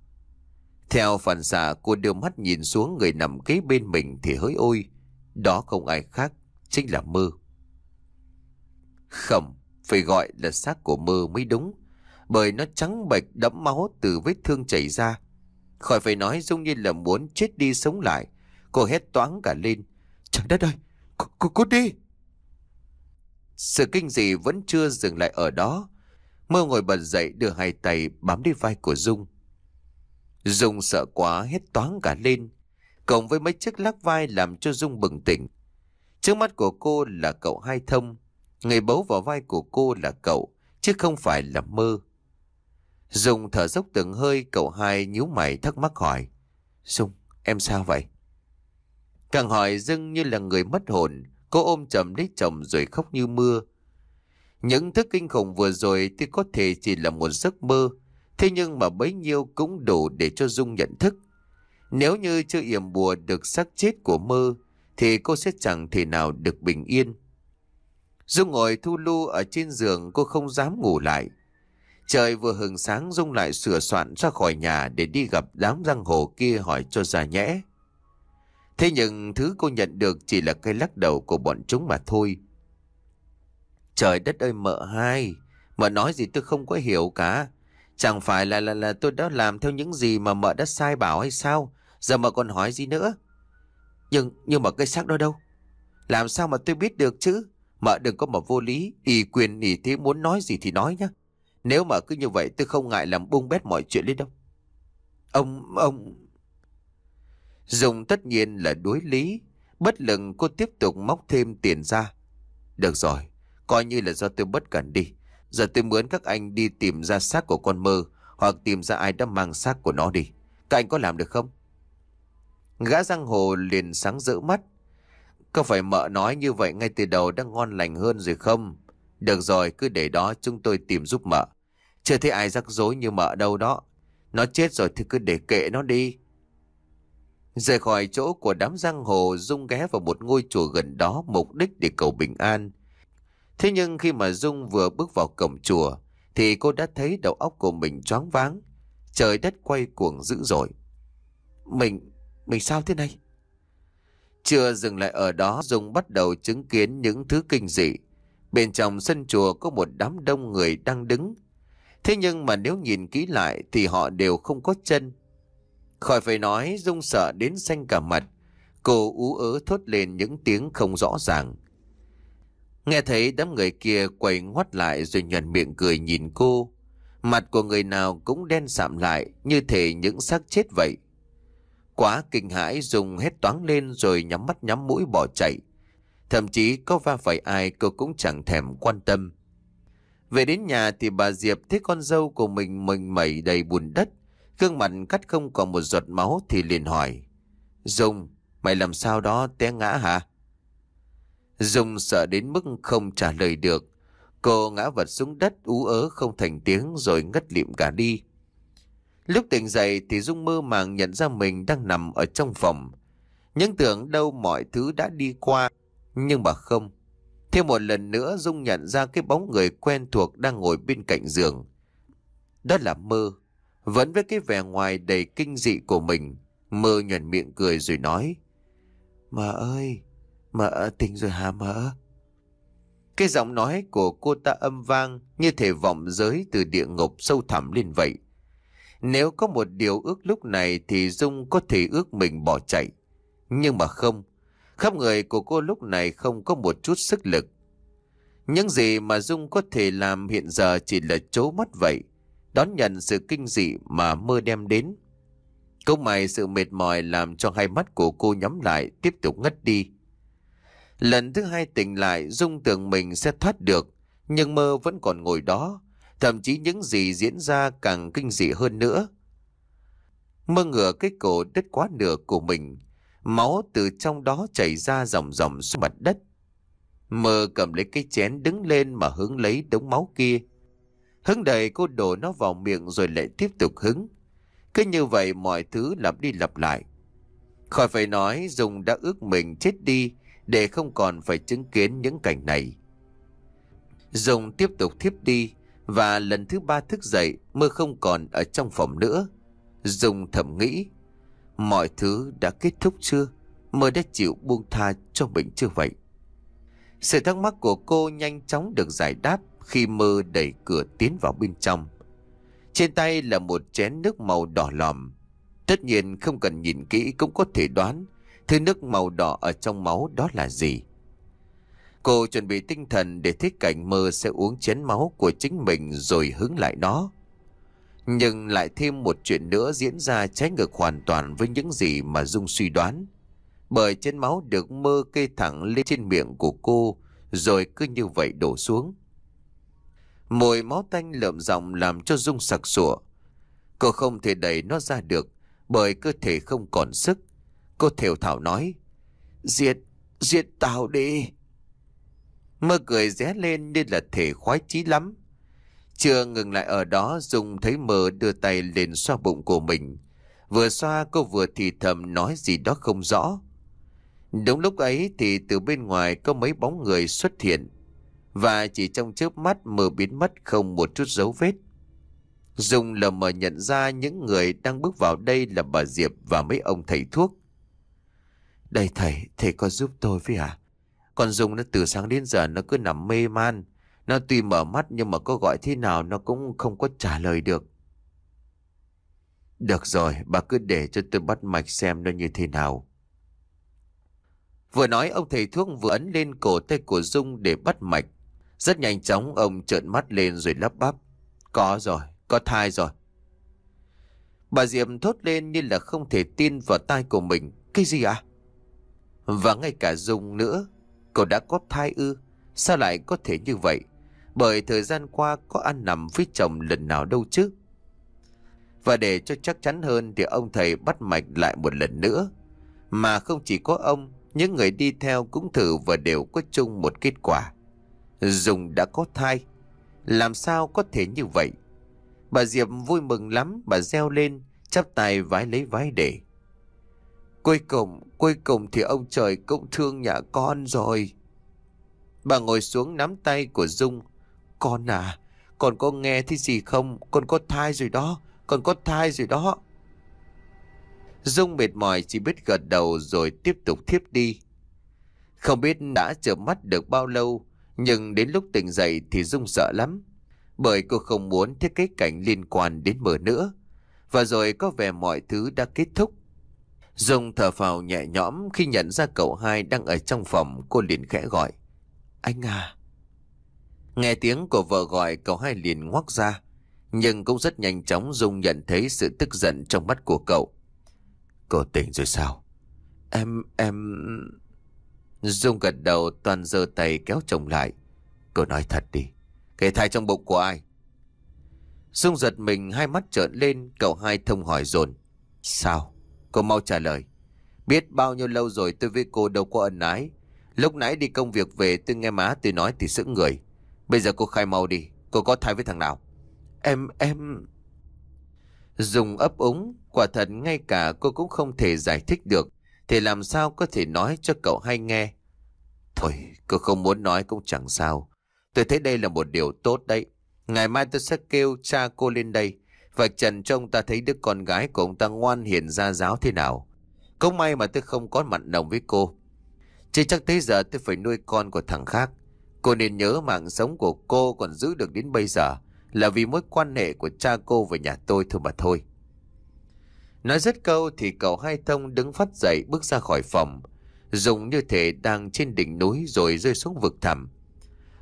Theo phản xạ cô đưa mắt nhìn xuống người nằm kế bên mình thì hỡi ôi. Đó không ai khác, chính là mơ. Khẩm, phải gọi là xác của mơ mới đúng, bởi nó trắng bệch đẫm máu từ vết thương chảy ra. Khỏi phải nói Dung như là muốn chết đi sống lại, cô hét toáng cả lên. Trời đất ơi, cô cút đi! Sự kinh dị vẫn chưa dừng lại ở đó. Mơ ngồi bật dậy đưa hai tay bám đi vai của Dung. Dung sợ quá hét toáng cả lên. Cộng với mấy chiếc lắc vai làm cho Dung bừng tỉnh. Trước mắt của cô là cậu hai thông Người bấu vào vai của cô là cậu, chứ không phải là mơ. Dùng thở dốc từng hơi, cậu hai nhíu mày thắc mắc hỏi. Dung, em sao vậy? Càng hỏi Dưng như là người mất hồn, cô ôm chầm lấy chồng rồi khóc như mưa. Những thứ kinh khủng vừa rồi thì có thể chỉ là một giấc mơ, thế nhưng mà bấy nhiêu cũng đủ để cho Dung nhận thức. Nếu như chưa yểm bùa được xác chết của mơ, thì cô sẽ chẳng thể nào được bình yên. Dung ngồi thu lu ở trên giường cô không dám ngủ lại. Trời vừa hừng sáng Dung lại sửa soạn ra khỏi nhà để đi gặp đám răng hồ kia hỏi cho ra nhẽ. Thế nhưng thứ cô nhận được chỉ là cây lắc đầu của bọn chúng mà thôi. Trời đất ơi mợ hai, mợ nói gì tôi không có hiểu cả. Chẳng phải là là là tôi đã làm theo những gì mà mợ đã sai bảo hay sao? Giờ mợ còn hỏi gì nữa? Nhưng nhưng mà cây xác đó đâu? Làm sao mà tôi biết được chứ? Mà đừng có mà vô lý, ý quyền ý thế muốn nói gì thì nói nhá. Nếu mà cứ như vậy tôi không ngại làm bung bét mọi chuyện lên đâu. Ông, ông... Dùng tất nhiên là đối lý, bất lực cô tiếp tục móc thêm tiền ra. Được rồi, coi như là do tôi bất cẩn đi. Giờ tôi muốn các anh đi tìm ra xác của con mơ hoặc tìm ra ai đã mang xác của nó đi. Các anh có làm được không? Gã giang hồ liền sáng rỡ mắt, có phải mợ nói như vậy ngay từ đầu đã ngon lành hơn rồi không? Được rồi, cứ để đó chúng tôi tìm giúp mợ. Chưa thấy ai rắc rối như mợ đâu đó. Nó chết rồi thì cứ để kệ nó đi. Rời khỏi chỗ của đám giang hồ Dung ghé vào một ngôi chùa gần đó mục đích để cầu bình an. Thế nhưng khi mà Dung vừa bước vào cổng chùa thì cô đã thấy đầu óc của mình choáng váng. Trời đất quay cuồng dữ dội. Mình, mình sao thế này? Chưa dừng lại ở đó Dung bắt đầu chứng kiến những thứ kinh dị. Bên trong sân chùa có một đám đông người đang đứng. Thế nhưng mà nếu nhìn kỹ lại thì họ đều không có chân. Khỏi phải nói Dung sợ đến xanh cả mặt. Cô ú ớ thốt lên những tiếng không rõ ràng. Nghe thấy đám người kia quay ngoắt lại rồi nhuận miệng cười nhìn cô. Mặt của người nào cũng đen sạm lại như thể những xác chết vậy. Quá kinh hãi dùng hết toáng lên rồi nhắm mắt nhắm mũi bỏ chạy. Thậm chí có va phải ai cô cũng chẳng thèm quan tâm. Về đến nhà thì bà Diệp thấy con dâu của mình mình mẩy đầy bùn đất. cương mặt cắt không còn một giọt máu thì liền hỏi. Dung, mày làm sao đó té ngã hả? Dung sợ đến mức không trả lời được. Cô ngã vật xuống đất ú ớ không thành tiếng rồi ngất liệm cả đi. Lúc tỉnh dậy thì Dung mơ màng nhận ra mình đang nằm ở trong phòng. Những tưởng đâu mọi thứ đã đi qua, nhưng mà không. Thêm một lần nữa Dung nhận ra cái bóng người quen thuộc đang ngồi bên cạnh giường. Đó là mơ. Vẫn với cái vẻ ngoài đầy kinh dị của mình, mơ nhuẩn miệng cười rồi nói. Mợ ơi, mợ tỉnh rồi hả mợ? Cái giọng nói của cô ta âm vang như thể vọng giới từ địa ngục sâu thẳm lên vậy. Nếu có một điều ước lúc này thì Dung có thể ước mình bỏ chạy. Nhưng mà không, khắp người của cô lúc này không có một chút sức lực. Những gì mà Dung có thể làm hiện giờ chỉ là chố mắt vậy, đón nhận sự kinh dị mà mơ đem đến. Câu mày sự mệt mỏi làm cho hai mắt của cô nhắm lại tiếp tục ngất đi. Lần thứ hai tỉnh lại Dung tưởng mình sẽ thoát được, nhưng mơ vẫn còn ngồi đó, Thậm chí những gì diễn ra càng kinh dị hơn nữa. Mơ ngửa cái cổ đứt quá nửa của mình. Máu từ trong đó chảy ra dòng dòng xuống mặt đất. Mơ cầm lấy cái chén đứng lên mà hứng lấy đống máu kia. Hứng đầy cô đổ nó vào miệng rồi lại tiếp tục hứng. Cứ như vậy mọi thứ lặp đi lặp lại. Khỏi phải nói Dung đã ước mình chết đi để không còn phải chứng kiến những cảnh này. Dung tiếp tục thiếp đi, và lần thứ ba thức dậy mưa không còn ở trong phòng nữa Dùng thầm nghĩ Mọi thứ đã kết thúc chưa Mơ đã chịu buông tha cho mình chưa vậy Sự thắc mắc của cô nhanh chóng được giải đáp Khi mơ đẩy cửa tiến vào bên trong Trên tay là một chén nước màu đỏ lòm Tất nhiên không cần nhìn kỹ cũng có thể đoán Thứ nước màu đỏ ở trong máu đó là gì Cô chuẩn bị tinh thần để thích cảnh mơ sẽ uống chén máu của chính mình rồi hứng lại nó. Nhưng lại thêm một chuyện nữa diễn ra trái ngược hoàn toàn với những gì mà Dung suy đoán. Bởi chén máu được mơ kê thẳng lên trên miệng của cô rồi cứ như vậy đổ xuống. Mùi máu tanh lợm giọng làm cho Dung sặc sụa. Cô không thể đẩy nó ra được bởi cơ thể không còn sức. Cô thều thảo nói Diệt, diệt tao đi Mơ cười ré lên nên là thể khoái chí lắm. Chưa ngừng lại ở đó Dung thấy mờ đưa tay lên xoa bụng của mình. Vừa xoa cô vừa thì thầm nói gì đó không rõ. Đúng lúc ấy thì từ bên ngoài có mấy bóng người xuất hiện. Và chỉ trong chớp mắt mờ biến mất không một chút dấu vết. Dung lờ mờ nhận ra những người đang bước vào đây là bà Diệp và mấy ông thầy thuốc. Đây thầy, thầy có giúp tôi với à? Còn Dung nó từ sáng đến giờ nó cứ nằm mê man. Nó tuy mở mắt nhưng mà có gọi thế nào nó cũng không có trả lời được. Được rồi, bà cứ để cho tôi bắt mạch xem nó như thế nào. Vừa nói ông thầy thuốc vừa ấn lên cổ tay của Dung để bắt mạch. Rất nhanh chóng ông trợn mắt lên rồi lắp bắp. Có rồi, có thai rồi. Bà Diệp thốt lên như là không thể tin vào tai của mình. Cái gì ạ? À? Và ngay cả Dung nữa, Cậu đã có thai ư? Sao lại có thể như vậy? Bởi thời gian qua có ăn nằm với chồng lần nào đâu chứ? Và để cho chắc chắn hơn thì ông thầy bắt mạch lại một lần nữa. Mà không chỉ có ông, những người đi theo cũng thử và đều có chung một kết quả. Dùng đã có thai. Làm sao có thể như vậy? Bà Diệp vui mừng lắm, bà reo lên, chắp tay vái lấy vái để. Cuối cùng, cuối cùng thì ông trời cũng thương nhà con rồi. Bà ngồi xuống nắm tay của Dung. Con à, con có nghe thấy gì không? Con có thai rồi đó, con có thai rồi đó. Dung mệt mỏi chỉ biết gật đầu rồi tiếp tục thiếp đi. Không biết đã chợp mắt được bao lâu, nhưng đến lúc tỉnh dậy thì Dung sợ lắm. Bởi cô không muốn thiết cái cảnh liên quan đến mơ nữa. Và rồi có vẻ mọi thứ đã kết thúc. Dung thở phào nhẹ nhõm khi nhận ra cậu hai đang ở trong phòng cô liền khẽ gọi. Anh à! Nghe tiếng của vợ gọi cậu hai liền ngoắc ra. Nhưng cũng rất nhanh chóng Dung nhận thấy sự tức giận trong mắt của cậu. cô tỉnh rồi sao? Em, em... Dung gật đầu toàn giơ tay kéo chồng lại. cô nói thật đi. Cái thai trong bụng của ai? Dung giật mình hai mắt trợn lên cậu hai thông hỏi dồn Sao? Cô mau trả lời. Biết bao nhiêu lâu rồi tôi với cô đâu có ân ái. Lúc nãy đi công việc về tôi nghe má tôi nói thì sững người. Bây giờ cô khai mau đi. Cô có thai với thằng nào? Em, em... Dùng ấp úng, quả thật ngay cả cô cũng không thể giải thích được. Thì làm sao có thể nói cho cậu hay nghe? Thôi, cô không muốn nói cũng chẳng sao. Tôi thấy đây là một điều tốt đấy. Ngày mai tôi sẽ kêu cha cô lên đây. Vạch trần cho ông ta thấy đứa con gái của ông ta ngoan hiền ra giáo thế nào. Cũng may mà tôi không có mặt đồng với cô. Chỉ chắc tới giờ tôi phải nuôi con của thằng khác. Cô nên nhớ mạng sống của cô còn giữ được đến bây giờ là vì mối quan hệ của cha cô và nhà tôi thôi mà thôi. Nói rất câu thì cậu hai thông đứng phát dậy bước ra khỏi phòng. Dùng như thể đang trên đỉnh núi rồi rơi xuống vực thẳm.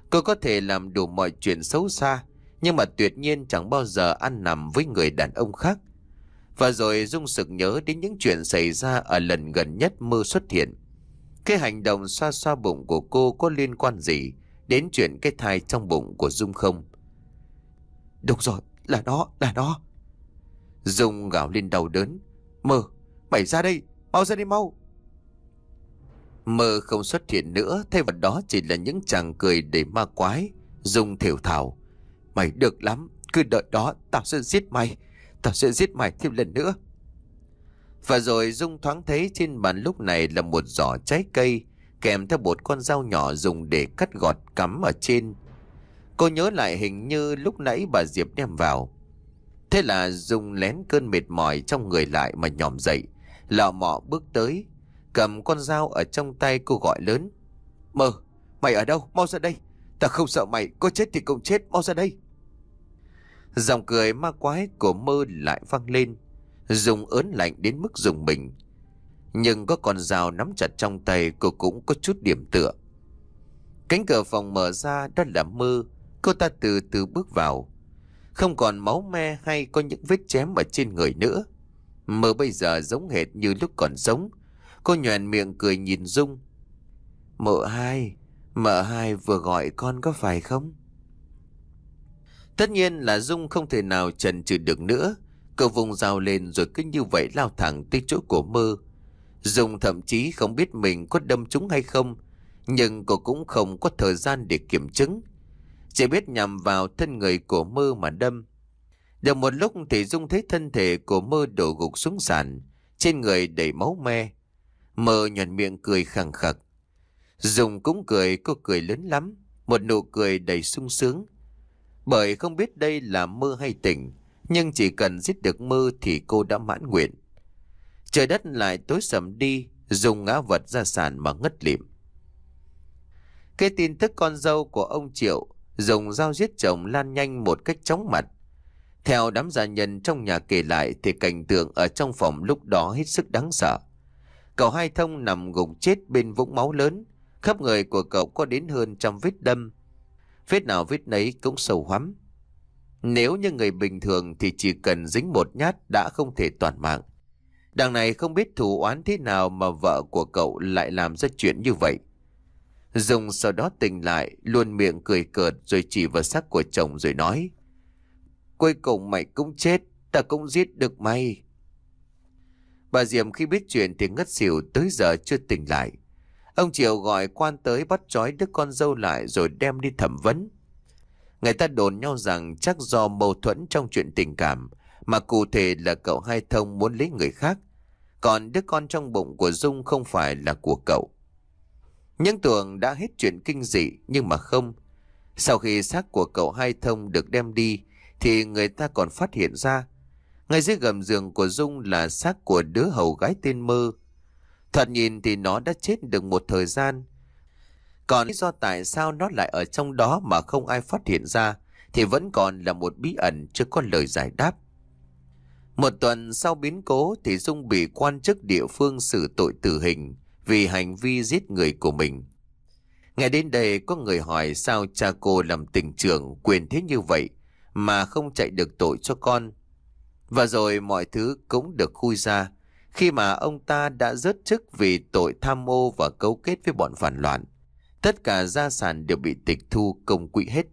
Cô có thể làm đủ mọi chuyện xấu xa nhưng mà tuyệt nhiên chẳng bao giờ ăn nằm với người đàn ông khác Và rồi Dung sực nhớ đến những chuyện xảy ra ở lần gần nhất mơ xuất hiện Cái hành động xoa xoa bụng của cô có liên quan gì Đến chuyện cái thai trong bụng của Dung không Đúng rồi, là nó, là nó Dung gào lên đầu đớn Mơ, mày ra đây, mau ra đi mau Mơ không xuất hiện nữa Thay vào đó chỉ là những chàng cười để ma quái Dung thiểu thảo Mày được lắm, cứ đợi đó tao sẽ giết mày, tao sẽ giết mày thêm lần nữa. Và rồi Dung thoáng thấy trên bàn lúc này là một giỏ trái cây kèm theo một con dao nhỏ dùng để cắt gọt cắm ở trên. Cô nhớ lại hình như lúc nãy bà Diệp đem vào. Thế là Dung lén cơn mệt mỏi trong người lại mà nhòm dậy, lọ mọ bước tới, cầm con dao ở trong tay cô gọi lớn. Mơ, mày ở đâu? Mau ra đây. Ta không sợ mày, có chết thì cũng chết, mau ra đây. Giọng cười ma quái của mơ lại vang lên Dùng ớn lạnh đến mức dùng mình Nhưng có con dao nắm chặt trong tay Cô cũng có chút điểm tựa Cánh cửa phòng mở ra đó là mơ Cô ta từ từ bước vào Không còn máu me hay có những vết chém ở trên người nữa Mơ bây giờ giống hệt như lúc còn sống Cô nhoèn miệng cười nhìn Dung Mợ hai Mợ hai vừa gọi con có phải không? Tất nhiên là Dung không thể nào trần trừ được nữa. Cậu vùng rào lên rồi cứ như vậy lao thẳng tới chỗ của mơ. Dung thậm chí không biết mình có đâm chúng hay không. Nhưng cô cũng không có thời gian để kiểm chứng. Chỉ biết nhằm vào thân người của mơ mà đâm. Được một lúc thì Dung thấy thân thể của mơ đổ gục xuống sàn. Trên người đầy máu me. Mơ nhọn miệng cười khẳng khặc. Dung cũng cười, cô cười lớn lắm. Một nụ cười đầy sung sướng. Bởi không biết đây là mơ hay tỉnh, nhưng chỉ cần giết được mơ thì cô đã mãn nguyện. Trời đất lại tối sầm đi, dùng ngã vật ra sàn mà ngất lịm. Cái tin tức con dâu của ông Triệu dùng dao giết chồng lan nhanh một cách chóng mặt. Theo đám gia nhân trong nhà kể lại thì cảnh tượng ở trong phòng lúc đó hết sức đáng sợ. Cậu hai thông nằm gục chết bên vũng máu lớn, khắp người của cậu có đến hơn trăm vết đâm, Vết nào vết nấy cũng sâu hoắm. Nếu như người bình thường thì chỉ cần dính một nhát đã không thể toàn mạng. Đằng này không biết thù oán thế nào mà vợ của cậu lại làm ra chuyện như vậy. Dùng sau đó tỉnh lại, luôn miệng cười cợt rồi chỉ vào xác của chồng rồi nói. Cuối cùng mày cũng chết, ta cũng giết được mày. Bà Diệm khi biết chuyện thì ngất xỉu tới giờ chưa tỉnh lại. Ông triều gọi quan tới bắt trói đứa con dâu lại rồi đem đi thẩm vấn. Người ta đồn nhau rằng chắc do mâu thuẫn trong chuyện tình cảm, mà cụ thể là cậu hai thông muốn lấy người khác. Còn đứa con trong bụng của Dung không phải là của cậu. Những tưởng đã hết chuyện kinh dị nhưng mà không. Sau khi xác của cậu hai thông được đem đi thì người ta còn phát hiện ra ngay dưới gầm giường của Dung là xác của đứa hầu gái tên Mơ Thoạt nhìn thì nó đã chết được một thời gian. Còn lý do tại sao nó lại ở trong đó mà không ai phát hiện ra thì vẫn còn là một bí ẩn chưa có lời giải đáp. Một tuần sau biến cố thì Dung bị quan chức địa phương xử tội tử hình vì hành vi giết người của mình. Nghe đến đây có người hỏi sao cha cô làm tỉnh trưởng quyền thế như vậy mà không chạy được tội cho con. Và rồi mọi thứ cũng được khui ra khi mà ông ta đã rớt chức vì tội tham ô và cấu kết với bọn phản loạn. Tất cả gia sản đều bị tịch thu công quỹ hết.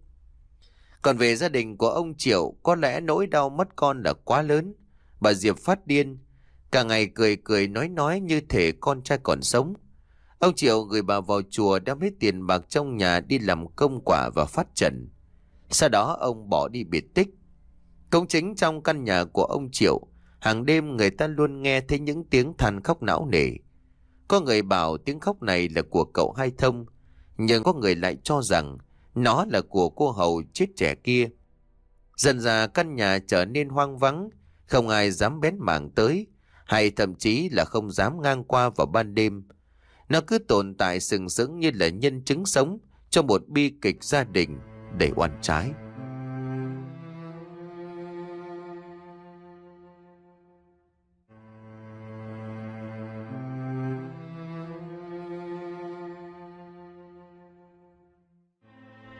Còn về gia đình của ông Triệu, có lẽ nỗi đau mất con là quá lớn. Bà Diệp phát điên, cả ngày cười cười nói nói như thể con trai còn sống. Ông Triệu gửi bà vào chùa đem hết tiền bạc trong nhà đi làm công quả và phát trận. Sau đó ông bỏ đi biệt tích. Công chính trong căn nhà của ông Triệu Hàng đêm người ta luôn nghe thấy những tiếng than khóc não nề. Có người bảo tiếng khóc này là của cậu Hai Thông, nhưng có người lại cho rằng nó là của cô hầu chết trẻ kia. Dần ra căn nhà trở nên hoang vắng, không ai dám bén mảng tới, hay thậm chí là không dám ngang qua vào ban đêm. Nó cứ tồn tại sừng sững như là nhân chứng sống cho một bi kịch gia đình đầy oan trái.